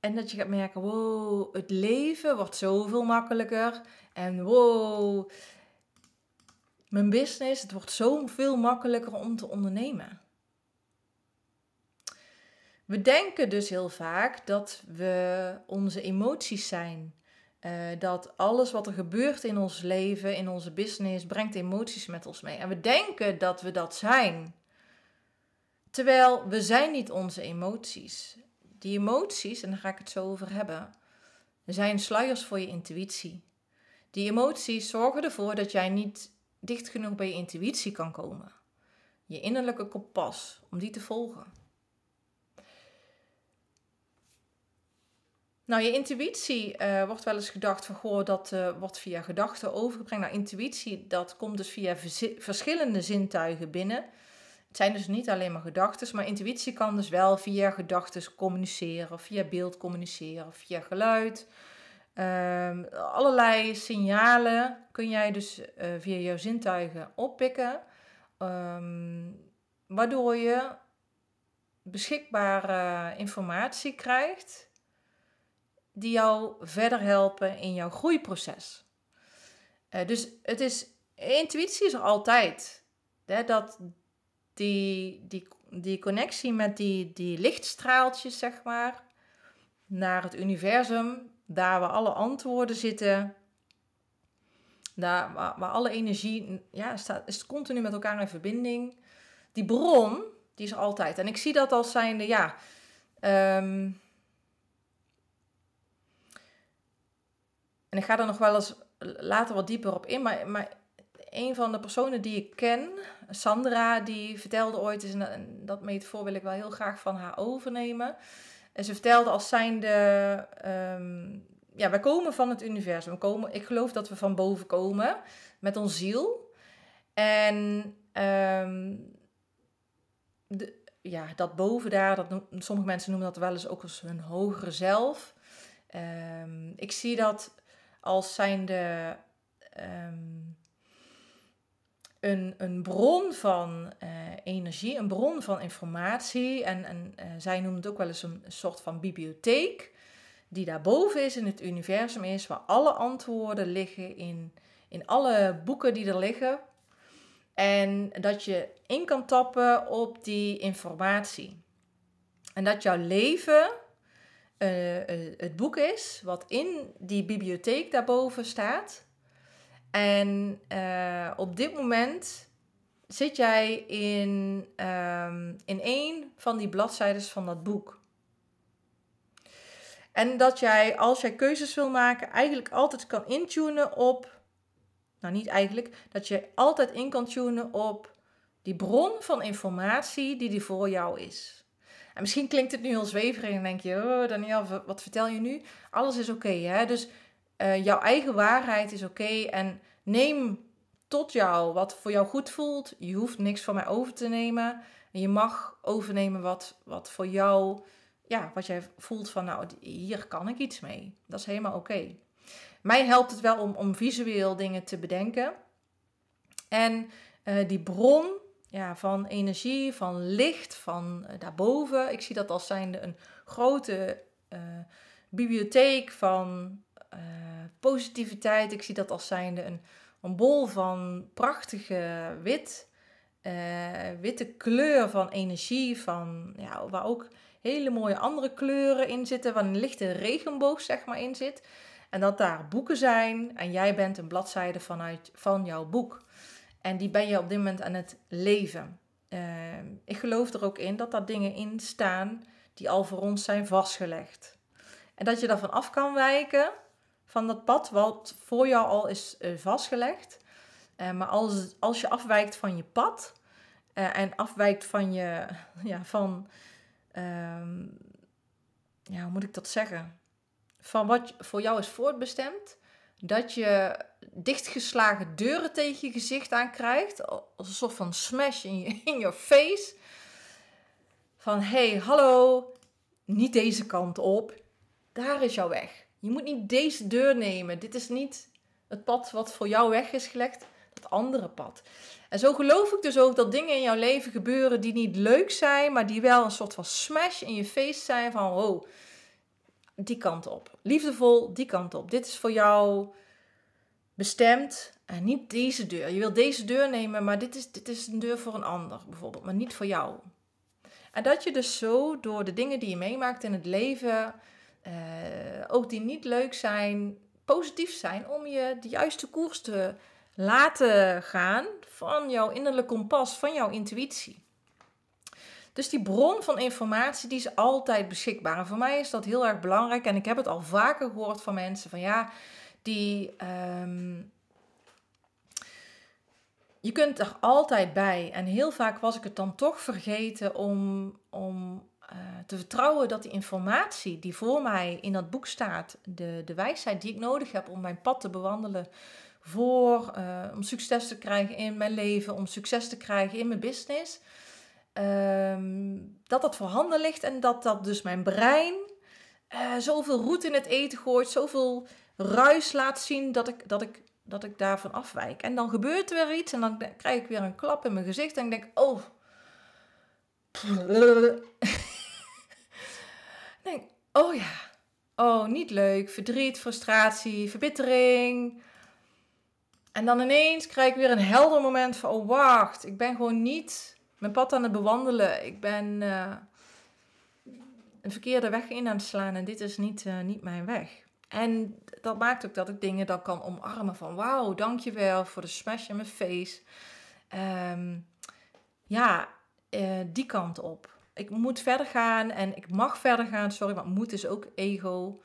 En dat je gaat merken, wow, het leven wordt zoveel makkelijker. En wow, mijn business, het wordt zoveel makkelijker om te ondernemen. We denken dus heel vaak dat we onze emoties zijn. Eh, dat alles wat er gebeurt in ons leven, in onze business, brengt emoties met ons mee. En we denken dat we dat zijn. Terwijl we zijn niet onze emoties. Die emoties, en daar ga ik het zo over hebben, zijn sluiers voor je intuïtie. Die emoties zorgen ervoor dat jij niet dicht genoeg bij je intuïtie kan komen. Je innerlijke kompas, om die te volgen. Nou, je intuïtie eh, wordt wel eens gedacht van goh, dat eh, wordt via gedachten overgebracht. Nou, intuïtie, dat komt dus via verschillende zintuigen binnen. Het zijn dus niet alleen maar gedachten, maar intuïtie kan dus wel via gedachten communiceren, via beeld communiceren, via geluid. Um, allerlei signalen kun jij dus eh, via jouw zintuigen oppikken, ehm, waardoor je beschikbare informatie krijgt die jou verder helpen in jouw groeiproces. Uh, dus het is, intuïtie is er altijd. Hè, dat die, die, die connectie met die, die lichtstraaltjes, zeg maar, naar het universum, daar waar alle antwoorden zitten, daar waar, alle energie ja, staat, is continu met elkaar in verbinding. Die bron, die is altijd. En ik zie dat als zijnde, ja, ehm, En ik ga er nog wel eens later wat dieper op in. Maar, maar een van de personen die ik ken, Sandra, die vertelde ooit en dat metafoor wil ik wel heel graag van haar overnemen. En ze vertelde als zijnde, um, ja, wij komen van het universum. We komen, ik geloof dat we van boven komen met ons ziel. En ehm, de, ja, dat boven daar, dat, sommige mensen noemen dat wel eens ook als hun hogere zelf. Ehm, ik zie dat als zijnde um, een, een bron van eh, energie, een bron van informatie. En, en eh, zij noemt het ook wel eens een soort van bibliotheek, die daarboven is in het universum is, waar alle antwoorden liggen in, in alle boeken die er liggen. En dat je in kan tappen op die informatie. En dat jouw leven eh, eh, het boek is, wat in die bibliotheek daarboven staat. En eh, op dit moment zit jij in, ehm, in een van die bladzijden van dat boek. En dat jij, als jij keuzes wil maken, eigenlijk altijd kan intunen op. Nou, niet eigenlijk. Dat je altijd in kan tunen op die bron van informatie die die voor jou is. En misschien klinkt het nu heel zweverig en denk je, oh Daniel, wat vertel je nu? Alles is oké, hè? Dus eh, jouw eigen waarheid is oké en neem tot jou wat voor jou goed voelt. Je hoeft niks van mij over te nemen. En je mag overnemen wat, wat voor jou, ja, wat jij voelt van, nou, hier kan ik iets mee. Dat is helemaal oké. Mij helpt het wel om, om visueel dingen te bedenken. En eh, die bron ja, van energie, van licht, van eh, daarboven. Ik zie dat als zijnde een grote eh, bibliotheek van eh, positiviteit. Ik zie dat als zijnde een, een bol van prachtige wit. witte kleur van energie, van, ja, waar ook hele mooie andere kleuren in zitten, waar een lichte regenboog zeg maar in zit. En dat daar boeken zijn en jij bent een bladzijde vanuit, van jouw boek. En die ben je op dit moment aan het leven. Ehm, ik geloof er ook in dat daar dingen in staan die al voor ons zijn vastgelegd. En dat je daarvan af kan wijken van dat pad wat voor jou al is eh, vastgelegd. Eh, maar als, als je afwijkt van je pad eh, en afwijkt van je, ja, van, ehm, ja, hoe moet ik dat zeggen? Van wat voor jou is voortbestemd, dat je dichtgeslagen deuren tegen je gezicht aan krijgt. Als een soort van smash in, je, in your face. Van hey, hallo, niet deze kant op. Daar is jouw weg. Je moet niet deze deur nemen. Dit is niet het pad wat voor jou weg is gelegd. Dat andere pad. En zo geloof ik dus ook dat dingen in jouw leven gebeuren die niet leuk zijn, maar die wel een soort van smash in je face zijn van wow, die kant op. Liefdevol, die kant op. Dit is voor jou bestemd. En eh, niet deze deur. Je wilt deze deur nemen, maar dit is, dit is een deur voor een ander bijvoorbeeld, maar niet voor jou. En dat je dus zo door de dingen die je meemaakt in het leven, eh, ook die niet leuk zijn, positief zijn om je de juiste koers te laten gaan van jouw innerlijke kompas, van jouw intuïtie. Dus die bron van informatie die is altijd beschikbaar. En voor mij is dat heel erg belangrijk. En ik heb het al vaker gehoord van mensen van ja, die. Ehm, je kunt er altijd bij. En heel vaak was ik het dan toch vergeten om, om eh, te vertrouwen dat die informatie die voor mij in dat boek staat, de, de wijsheid die ik nodig heb om mijn pad te bewandelen, voor, eh, om succes te krijgen in mijn leven, om succes te krijgen in mijn business, ehm, dat dat voorhanden ligt en dat dat dus mijn brein eh, zoveel roet in het eten gooit, zoveel ruis laat zien dat ik, dat ik, dat ik daarvan afwijk. En dan gebeurt er weer iets en dan krijg ik weer een klap in mijn gezicht. En ik denk, oh. denk, oh ja. Oh, niet leuk. Verdriet, frustratie, verbittering. En dan ineens krijg ik weer een helder moment van: oh wacht, ik ben gewoon niet mijn pad aan het bewandelen. Ik ben eh, een verkeerde weg in aan het slaan en dit is niet, eh, niet mijn weg. En dat maakt ook dat ik dingen dan kan omarmen van wauw, dankjewel voor de smash in mijn face. Ehm, ja, eh, die kant op. Ik moet verder gaan en ik mag verder gaan. Sorry, want moet is ook ego,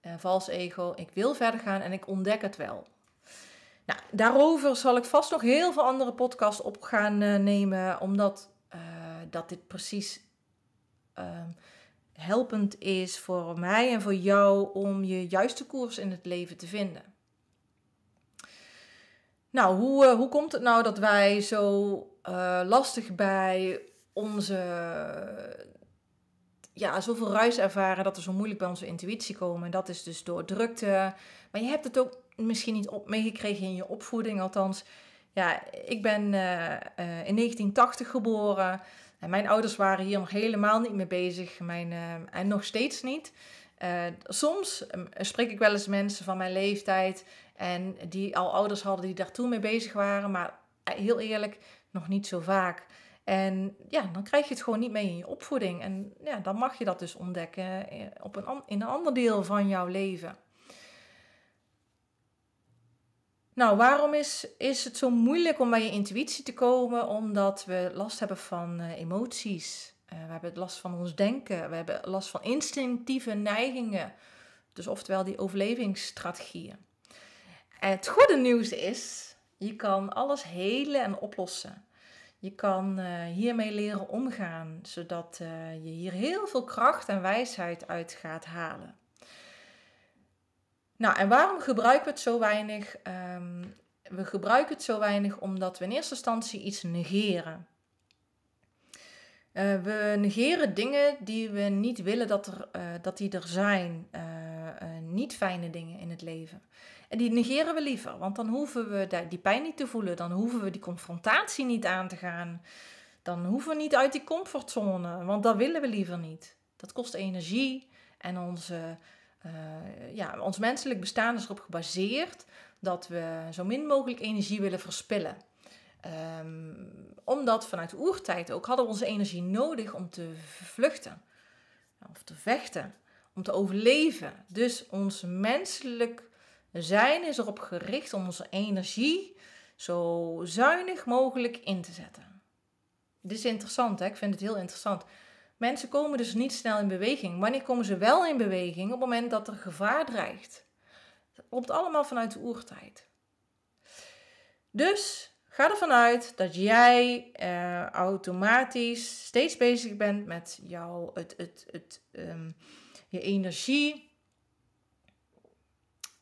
eh, vals ego. Ik wil verder gaan en ik ontdek het wel. Nou, daarover zal ik vast nog heel veel andere podcasts op gaan eh, nemen, omdat dat dit precies ehm, helpend is voor mij en voor jou om je juiste koers in het leven te vinden. Nou, hoe, eh, hoe komt het nou dat wij zo eh, lastig bij onze. Ja, zoveel ruis ervaren dat we zo moeilijk bij onze intuïtie komen. En dat is dus door drukte. Maar je hebt het ook misschien niet op meegekregen in je opvoeding. Althans, ja, ik ben eh, in 1980 geboren. En mijn ouders waren hier nog helemaal niet mee bezig mijn, eh, en nog steeds niet. Eh, soms ehm, spreek ik wel eens mensen van mijn leeftijd en die al ouders hadden die daar toen mee bezig waren, maar eh, heel eerlijk, nog niet zo vaak. En ja, dan krijg je het gewoon niet mee in je opvoeding. En ja, dan mag je dat dus ontdekken op een, in een ander deel van jouw leven. Nou, waarom is, is het zo moeilijk om bij je intuïtie te komen? Omdat we last hebben van eh, emoties. Eh, we hebben last van ons denken. We hebben last van instinctieve neigingen. Dus oftewel die overlevingsstrategieën. En het goede nieuws is, je kan alles helen en oplossen. Je kan eh, hiermee leren omgaan, zodat je hier heel veel kracht en wijsheid uit gaat halen. Nou, en waarom gebruiken we het zo weinig? Ehm, we gebruiken het zo weinig omdat we in eerste instantie iets negeren. Eh, we negeren dingen die we niet willen dat, er, eh, dat die er zijn. Eh, niet fijne dingen in het leven. En die negeren we liever, want dan hoeven we die pijn niet te voelen. Dan hoeven we die confrontatie niet aan te gaan. Dan hoeven we niet uit die comfortzone, want dat willen we liever niet. Dat kost energie en onze eh, ja, ons menselijk bestaan is erop gebaseerd dat we zo min mogelijk energie willen verspillen. Um, omdat vanuit de oertijd ook hadden we onze energie nodig om te vluchten of te vechten, om te overleven. Dus ons menselijk zijn is erop gericht om onze energie zo zuinig mogelijk in te zetten. Dit is interessant, hè? ik vind het heel interessant. Mensen komen dus niet snel in beweging. Wanneer komen ze wel in beweging? Op het moment dat er gevaar dreigt. Dat komt allemaal vanuit de oertijd. Dus ga ervan uit dat jij eh, automatisch steeds bezig bent met jouw, het, het, het, ehm, je energie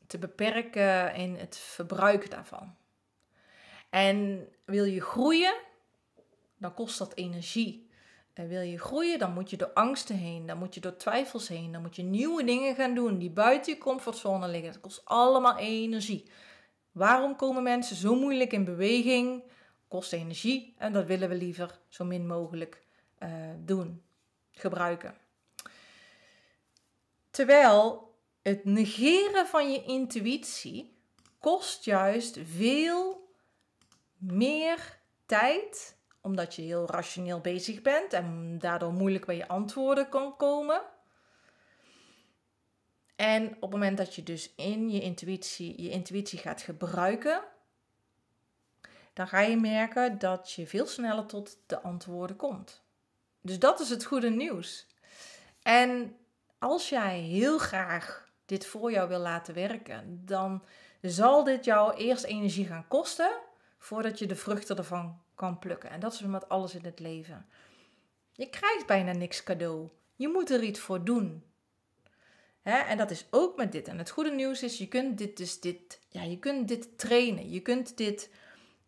te beperken in het verbruik daarvan. En wil je groeien, dan kost dat energie. En wil je groeien, dan moet je door angsten heen, dan moet je door twijfels heen, dan moet je nieuwe dingen gaan doen die buiten je comfortzone liggen. Dat kost allemaal energie. Waarom komen mensen zo moeilijk in beweging? Kost energie en dat willen we liever zo min mogelijk uh, doen, gebruiken. Terwijl het negeren van je intuïtie kost juist veel meer tijd omdat je heel rationeel bezig bent en daardoor moeilijk bij je antwoorden kan komen. En op het moment dat je dus in je intuïtie, je intuïtie gaat gebruiken, dan ga je merken dat je veel sneller tot de antwoorden komt. Dus dat is het goede nieuws. En als jij heel graag dit voor jou wil laten werken, dan zal dit jou eerst energie gaan kosten voordat je de vruchten ervan kan plukken. En dat is met alles in het leven. Je krijgt bijna niks cadeau. Je moet er iets voor doen. Hè? En dat is ook met dit. En het goede nieuws is, je kunt dit dus dit, ja, je kunt dit trainen. Je kunt dit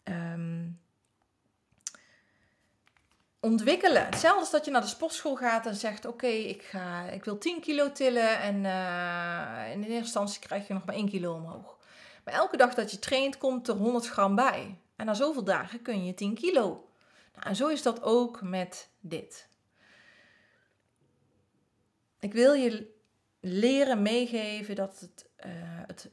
ehm, ontwikkelen. Hetzelfde als dat je naar de sportschool gaat en zegt: Oké, ik ga, ik wil 10 kilo tillen. En eh, in de eerste instantie krijg je nog maar 1 kilo omhoog. Maar elke dag dat je traint, komt er 100 gram bij. En na zoveel dagen kun je 10 kilo. Nou, en zo is dat ook met dit. Ik wil je leren meegeven dat het, eh, het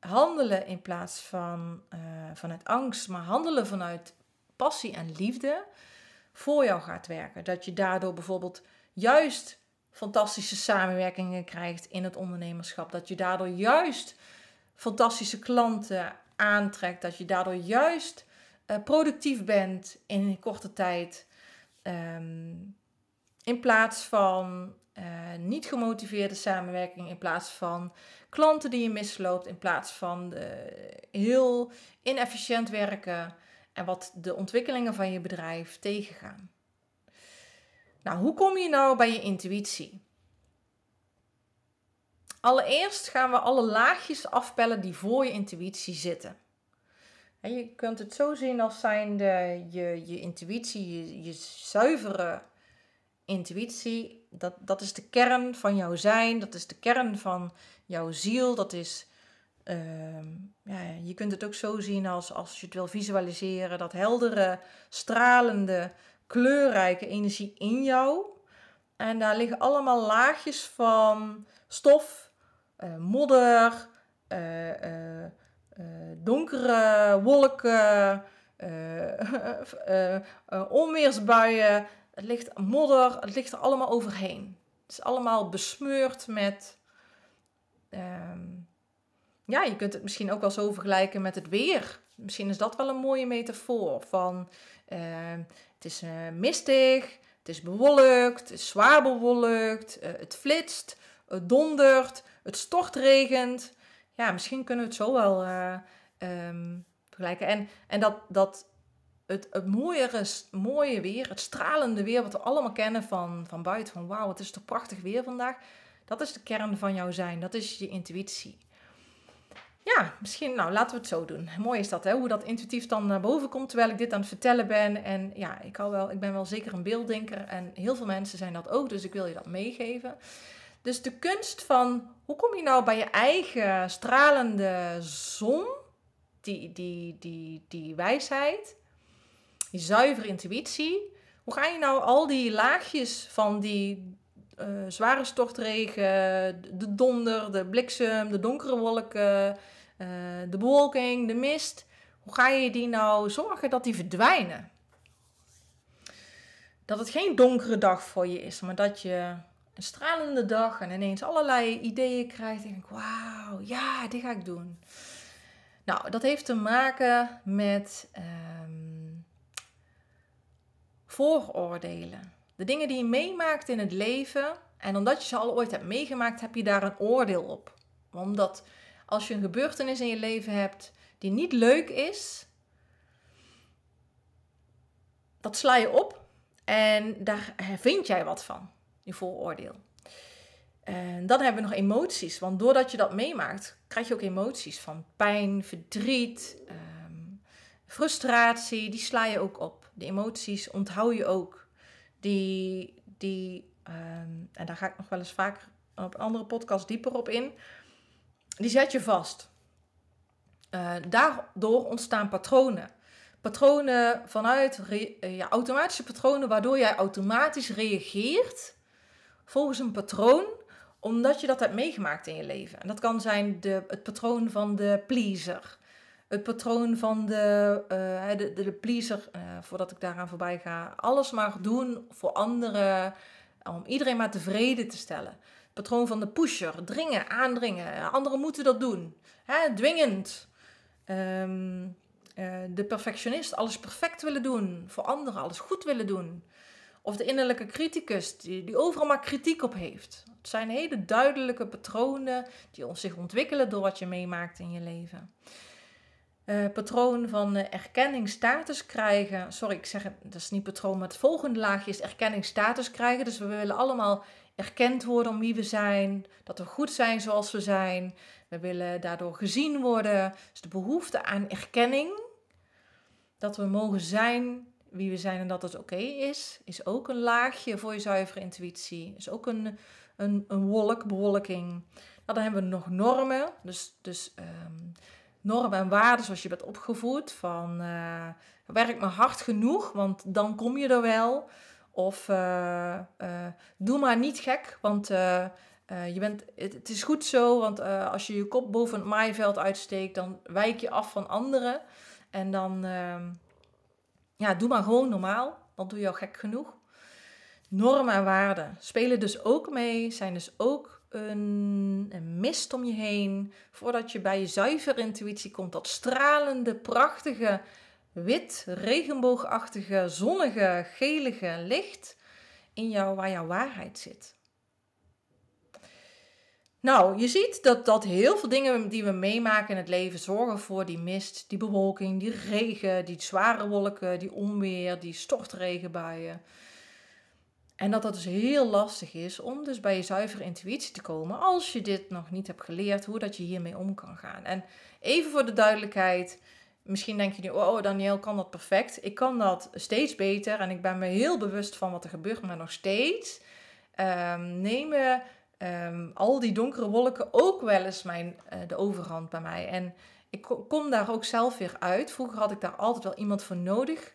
handelen in plaats van eh, vanuit angst, maar handelen vanuit passie en liefde voor jou gaat werken. Dat je daardoor bijvoorbeeld juist fantastische samenwerkingen krijgt in het ondernemerschap. Dat je daardoor juist fantastische klanten aantrekt. Dat je daardoor juist eh, productief bent in een korte tijd. Ehm, in plaats van eh, niet gemotiveerde samenwerking, in plaats van klanten die je misloopt, in plaats van eh, heel inefficiënt werken en wat de ontwikkelingen van je bedrijf tegengaan. Nou, hoe kom je nou bij je intuïtie? Allereerst gaan we alle laagjes afpellen die voor je intuïtie zitten. je kunt het zo zien als zijnde je, je intuïtie, je, zuivere intuïtie. Dat, dat is de kern van jouw zijn, dat is de kern van jouw ziel. Dat is, ehm, ja, je kunt het ook zo zien als, als je het wil visualiseren, dat heldere, stralende, kleurrijke energie in jou. En daar liggen allemaal laagjes van stof, eh, modder, eh, eh, donkere wolken, onweersbuien. Het ligt modder, het ligt er allemaal overheen. Het is allemaal besmeurd met. Ehm, ja, je kunt het misschien ook wel zo vergelijken met het weer. Misschien is dat wel een mooie metafoor van ehm, het is mistig, het is bewolkt, het is zwaar bewolkt, het flitst, het dondert, het stort regent. Ja, misschien kunnen we het zo wel uh, vergelijken. En, en dat, dat het, het mooiere, mooie weer, het stralende weer, wat we allemaal kennen van, van buiten, van wauw, het is toch prachtig weer vandaag. Dat is de kern van jouw zijn, dat is je intuïtie. Ja, misschien, nou laten we het zo doen. Mooi is dat, hè? hoe dat intuïtief dan naar boven komt terwijl ik dit aan het vertellen ben. En ja, ik, hou wel, ik ben wel zeker een beelddenker en heel veel mensen zijn dat ook, dus ik wil je dat meegeven. Dus de kunst van hoe kom je nou bij je eigen stralende zon, die, die, die, die wijsheid, die zuivere intuïtie. Hoe ga je nou al die laagjes van die eh, zware stortregen, de donder, de bliksem, de donkere wolken, eh, de bewolking, de mist. Hoe ga je die nou zorgen dat die verdwijnen? Dat het geen donkere dag voor je is, maar dat je een stralende dag en ineens allerlei ideeën krijgt. En denk ik, wauw, ja, dit ga ik doen. Nou, dat heeft te maken met ehm, vooroordelen. De dingen die je meemaakt in het leven. En omdat je ze al ooit hebt meegemaakt, heb je daar een oordeel op. Omdat als je een gebeurtenis in je leven hebt die niet leuk is, dat sla je op en daar vind jij wat van je vooroordeel. En dan hebben we nog emoties, want doordat je dat meemaakt, krijg je ook emoties van pijn, verdriet, ehm, frustratie. Die sla je ook op. De emoties onthoud je ook. Die, die ehm, en daar ga ik nog wel eens vaker op een andere podcast dieper op in, die zet je vast. Eh, daardoor ontstaan patronen. Patronen vanuit eh, ja, automatische patronen, waardoor jij automatisch reageert volgens een patroon omdat je dat hebt meegemaakt in je leven. En dat kan zijn de, het patroon van de pleaser. Het patroon van de, eh, de, de, pleaser, eh, voordat ik daaraan voorbij ga. Alles maar doen voor anderen, om iedereen maar tevreden te stellen. Het patroon van de pusher, dringen, aandringen. Anderen moeten dat doen. Hè, dwingend. Ehm, eh, de perfectionist, alles perfect willen doen. Voor anderen, alles goed willen doen. Of de innerlijke criticus die, die overal maar kritiek op heeft. Het zijn hele duidelijke patronen die zich ontwikkelen door wat je meemaakt in je leven. Uh, patroon van eh, erkenning, status krijgen. Sorry, ik zeg het, dat is niet patroon, maar het volgende laagje is erkenning, status krijgen. Dus we willen allemaal erkend worden om wie we zijn, dat we goed zijn zoals we zijn. We willen daardoor gezien worden. Dus de behoefte aan erkenning, dat we mogen zijn wie we zijn en dat het oké is, is ook een laagje voor je zuivere intuïtie. Is ook een, een, een wolk, bewolking. Nou, dan hebben we nog normen. Dus, dus ehm, normen en waarden zoals je bent opgevoed. Van eh, werk maar hard genoeg, want dan kom je er wel. Of eh, eh, doe maar niet gek, want je bent, het, het, is goed zo. Want als je je kop boven het maaiveld uitsteekt, dan wijk je af van anderen. En dan ehm, ja, doe maar gewoon normaal, want doe je al gek genoeg. Normen en waarden spelen dus ook mee, zijn dus ook een, mist om je heen. Voordat je bij je zuivere intuïtie komt, dat stralende, prachtige, wit, regenboogachtige, zonnige, gelige licht in jou waar jouw waarheid zit. Nou, je ziet dat, dat heel veel dingen die we meemaken in het leven zorgen voor die mist, die bewolking, die regen, die zware wolken, die onweer, die stortregenbuien. En dat dat dus heel lastig is om dus bij je zuivere intuïtie te komen als je dit nog niet hebt geleerd, hoe dat je hiermee om kan gaan. En even voor de duidelijkheid, misschien denk je nu, oh, oh Daniel kan dat perfect. Ik kan dat steeds beter en ik ben me heel bewust van wat er gebeurt, maar nog steeds um, nemen Ehm, al die donkere wolken ook wel eens mijn, eh, de overhand bij mij. En ik kom daar ook zelf weer uit. Vroeger had ik daar altijd wel iemand voor nodig.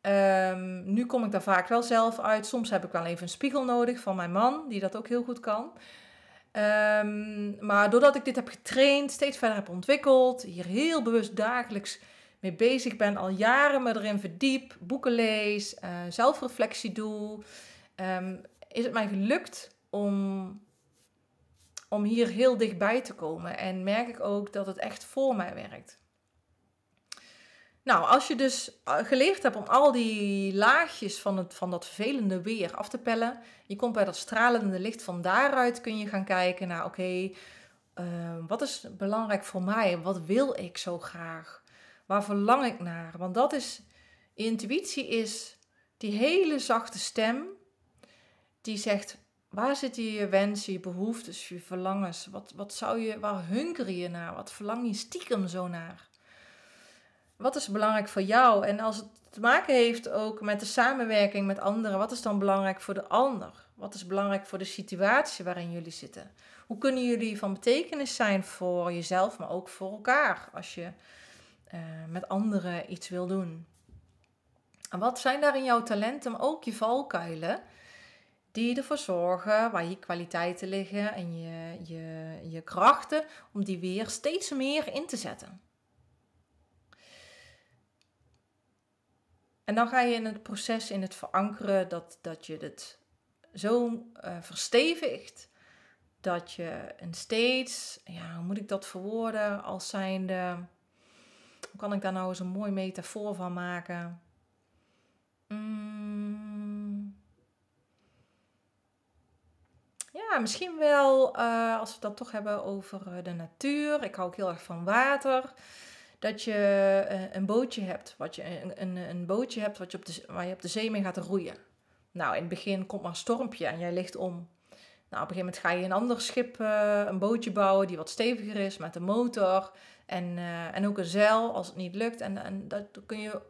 Ehm, nu kom ik daar vaak wel zelf uit. Soms heb ik wel even een spiegel nodig van mijn man, die dat ook heel goed kan. Ehm, maar doordat ik dit heb getraind, steeds verder heb ontwikkeld, hier heel bewust dagelijks mee bezig ben, al jaren me erin verdiep, boeken lees, eh, zelfreflectie doe, is het mij gelukt om om hier heel dichtbij te komen. En merk ik ook dat het echt voor mij werkt. Nou, als je dus eh, geleerd hebt om al die laagjes van, het, van dat vervelende weer af te pellen, je komt bij dat stralende licht van daaruit, kun je gaan kijken naar, oké, ehm, wat is belangrijk voor mij? Wat wil ik zo graag? Waar verlang ik naar? Want dat is, intuïtie is die hele zachte stem die zegt, Waar zitten je wensen, je behoeftes, je verlangens? Wat, wat zou je, waar hunker je naar? Wat verlang je stiekem zo naar? Wat is belangrijk voor jou? En als het te maken heeft ook met de samenwerking met anderen, wat is dan belangrijk voor de ander? Wat is belangrijk voor de situatie waarin jullie zitten? Hoe kunnen jullie van betekenis zijn voor jezelf, maar ook voor elkaar als je eh, met anderen iets wil doen? En wat zijn daar in jouw talenten, maar ook je valkuilen? die ervoor zorgen, waar je kwaliteiten liggen en je, je, je krachten, om die weer steeds meer in te zetten. En dan ga je in het proces, in het verankeren, dat, dat je het zo eh, verstevigt dat je een steeds, ja, hoe moet ik dat verwoorden als zijnde, hoe kan ik daar nou eens een mooie metafoor van maken? Mm Ja, misschien wel eh, als we het dan toch hebben over eh, de natuur. Ik hou ook heel erg van water. Dat je eh, een bootje hebt, wat je, een, een bootje hebt wat je op de, waar je op de zee mee gaat roeien. Nou, in het begin komt maar een stormpje en jij ligt om. Nou, op een gegeven moment ga je een ander schip, een bootje bouwen die wat steviger is met een motor en, en ook een zeil als het niet lukt. En, en dat kun je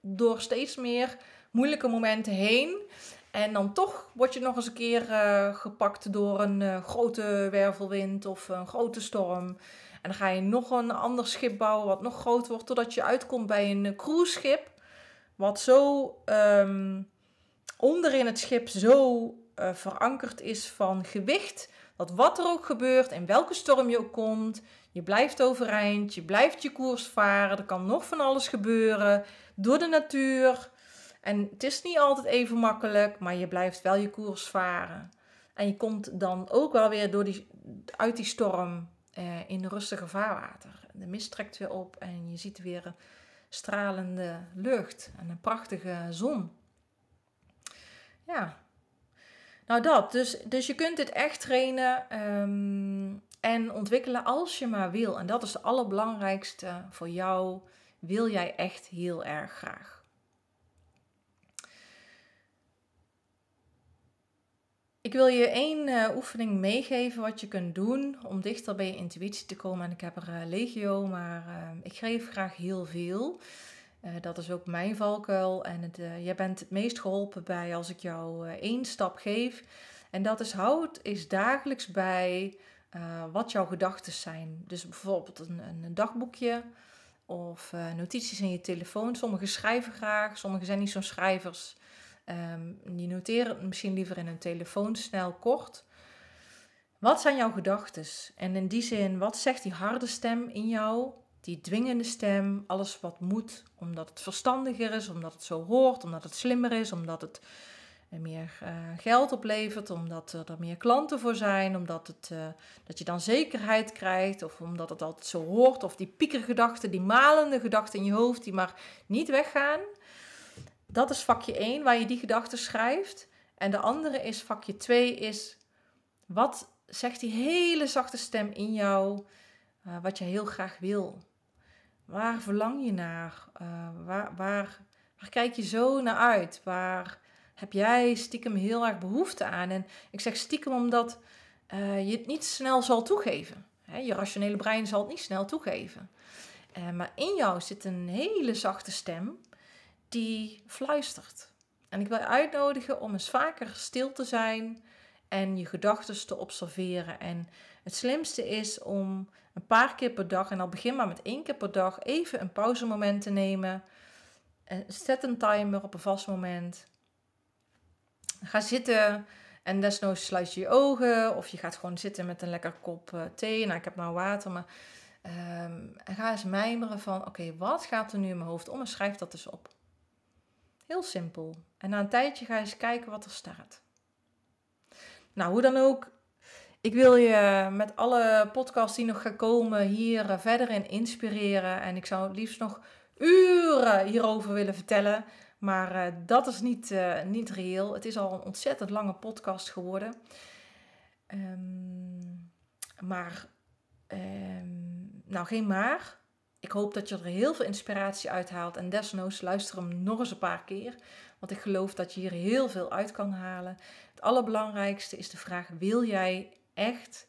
door steeds meer moeilijke momenten heen en dan toch word je nog eens een keer eh, gepakt door een eh, grote wervelwind of een grote storm. En dan ga je nog een ander schip bouwen wat nog groter wordt, totdat je uitkomt bij een eh, cruiseschip. Wat zo ehm, onderin het schip zo verankerd is van gewicht. Dat wat er ook gebeurt, in welke storm je ook komt, je blijft overeind, je blijft je koers varen. Er kan nog van alles gebeuren door de natuur en het is niet altijd even makkelijk, maar je blijft wel je koers varen. En je komt dan ook wel weer door die, uit die storm eh, in rustige vaarwater. De mist trekt weer op en je ziet weer een stralende lucht en een prachtige zon. Ja, nou dat. Dus, dus je kunt dit echt trainen ehm, en ontwikkelen als je maar wil. En dat is het allerbelangrijkste voor jou. Wil jij echt heel erg graag. Ik wil je één eh, oefening meegeven wat je kunt doen om dichter bij je intuïtie te komen. En ik heb er eh, legio, maar ehm, ik geef graag heel veel. Eh, dat is ook mijn valkuil. En het, jij bent het meest geholpen bij als ik jou één stap geef. En dat is houd is dagelijks bij wat jouw gedachten zijn. Dus bijvoorbeeld een, een dagboekje of notities in je telefoon. Sommigen schrijven graag, sommigen zijn niet zo'n schrijvers. Ehm, die noteren het misschien liever in hun telefoon snel kort. Wat zijn jouw gedachten? En in die zin, wat zegt die harde stem in jou? Die dwingende stem, alles wat moet, omdat het verstandiger is, omdat het zo hoort, omdat het slimmer is, omdat het eh, meer eh, geld oplevert, omdat er meer klanten voor zijn, omdat het, eh, dat je dan zekerheid krijgt, of omdat het altijd zo hoort, of die piekergedachten, die malende gedachten in je hoofd die maar niet weggaan dat is vakje 1 waar je die gedachten schrijft. En de andere is vakje 2 is wat zegt die hele zachte stem in jou eh, wat je heel graag wil? Waar verlang je naar? Eh, waar, waar, waar kijk je zo naar uit? Waar heb jij stiekem heel erg behoefte aan? En ik zeg stiekem omdat eh, je het niet snel zal toegeven. Hè? Je rationele brein zal het niet snel toegeven. maar in jou zit een hele zachte stem die fluistert. En ik wil je uitnodigen om eens vaker stil te zijn en je gedachten te observeren. En het slimste is om een paar keer per dag, en al begin maar met één keer per dag, even een pauzemoment te nemen. Zet een timer op een vast moment. Ga zitten en desnoods sluit je je ogen of je gaat gewoon zitten met een lekker kop eh, thee. Nou, ik heb nou water, maar ehm, ga eens mijmeren van oké, wat gaat er nu in mijn hoofd om en schrijf dat dus op. Heel simpel. En na een tijdje ga je eens kijken wat er staat. Nou, hoe dan ook. Ik wil je met alle podcasts die nog gaan komen hier eh, verder in inspireren. En ik zou het liefst nog uren hierover willen vertellen. Maar eh, dat is niet, eh, niet reëel. Het is al een ontzettend lange podcast geworden. Ehm, maar, ehm, nou geen maar. Ik hoop dat je er heel veel inspiratie uit haalt en desnoods luister hem nog eens een paar keer, want ik geloof dat je hier heel veel uit kan halen. Het allerbelangrijkste is de vraag: wil jij echt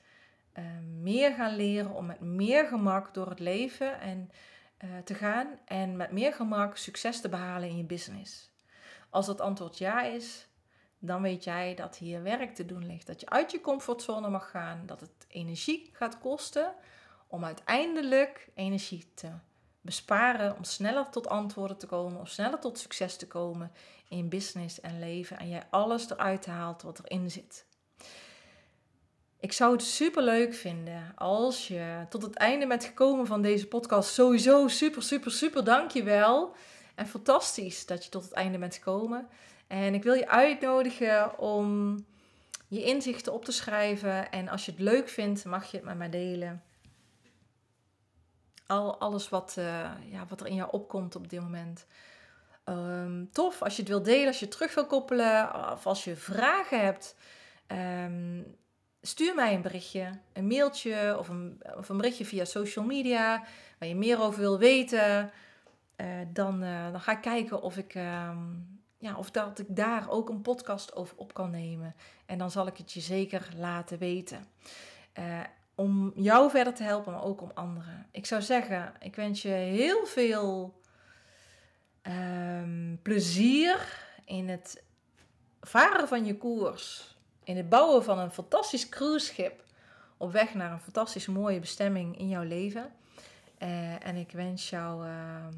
eh, meer gaan leren om met meer gemak door het leven en, eh, te gaan en met meer gemak succes te behalen in je business? Als dat antwoord ja is, dan weet jij dat hier werk te doen ligt. Dat je uit je comfortzone mag gaan, dat het energie gaat kosten om uiteindelijk energie te besparen om sneller tot antwoorden te komen, om sneller tot succes te komen in business en leven en jij alles eruit haalt wat erin zit. Ik zou het super leuk vinden als je tot het einde bent gekomen van deze podcast. Sowieso super, super, super dankjewel. En fantastisch dat je tot het einde bent gekomen. En ik wil je uitnodigen om je inzichten op te schrijven. En als je het leuk vindt, mag je het met mij delen. Al alles wat, eh, ja, wat er in jou opkomt op dit moment. Ehm, tof, als je het wilt delen, als je het terug wil koppelen of als je vragen hebt, ehm, stuur mij een berichtje, een mailtje of een, of een berichtje via social media waar je meer over wil weten. Eh, dan, eh, dan ga ik kijken of ik, ehm, ja, of dat ik daar ook een podcast over op kan nemen. En dan zal ik het je zeker laten weten om jou verder te helpen, maar ook om anderen. Ik zou zeggen, ik wens je heel veel ehm, plezier in het varen van je koers, in het bouwen van een fantastisch cruiseschip op weg naar een fantastisch mooie bestemming in jouw leven. Eh, en ik wens jou ehm,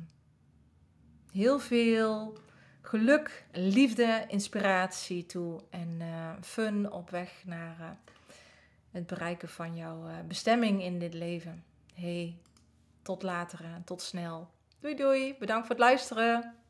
heel veel geluk, liefde, inspiratie toe en eh, fun op weg naar eh, het bereiken van jouw eh, bestemming in dit leven. Hey, tot later, tot snel. Doei doei, bedankt voor het luisteren.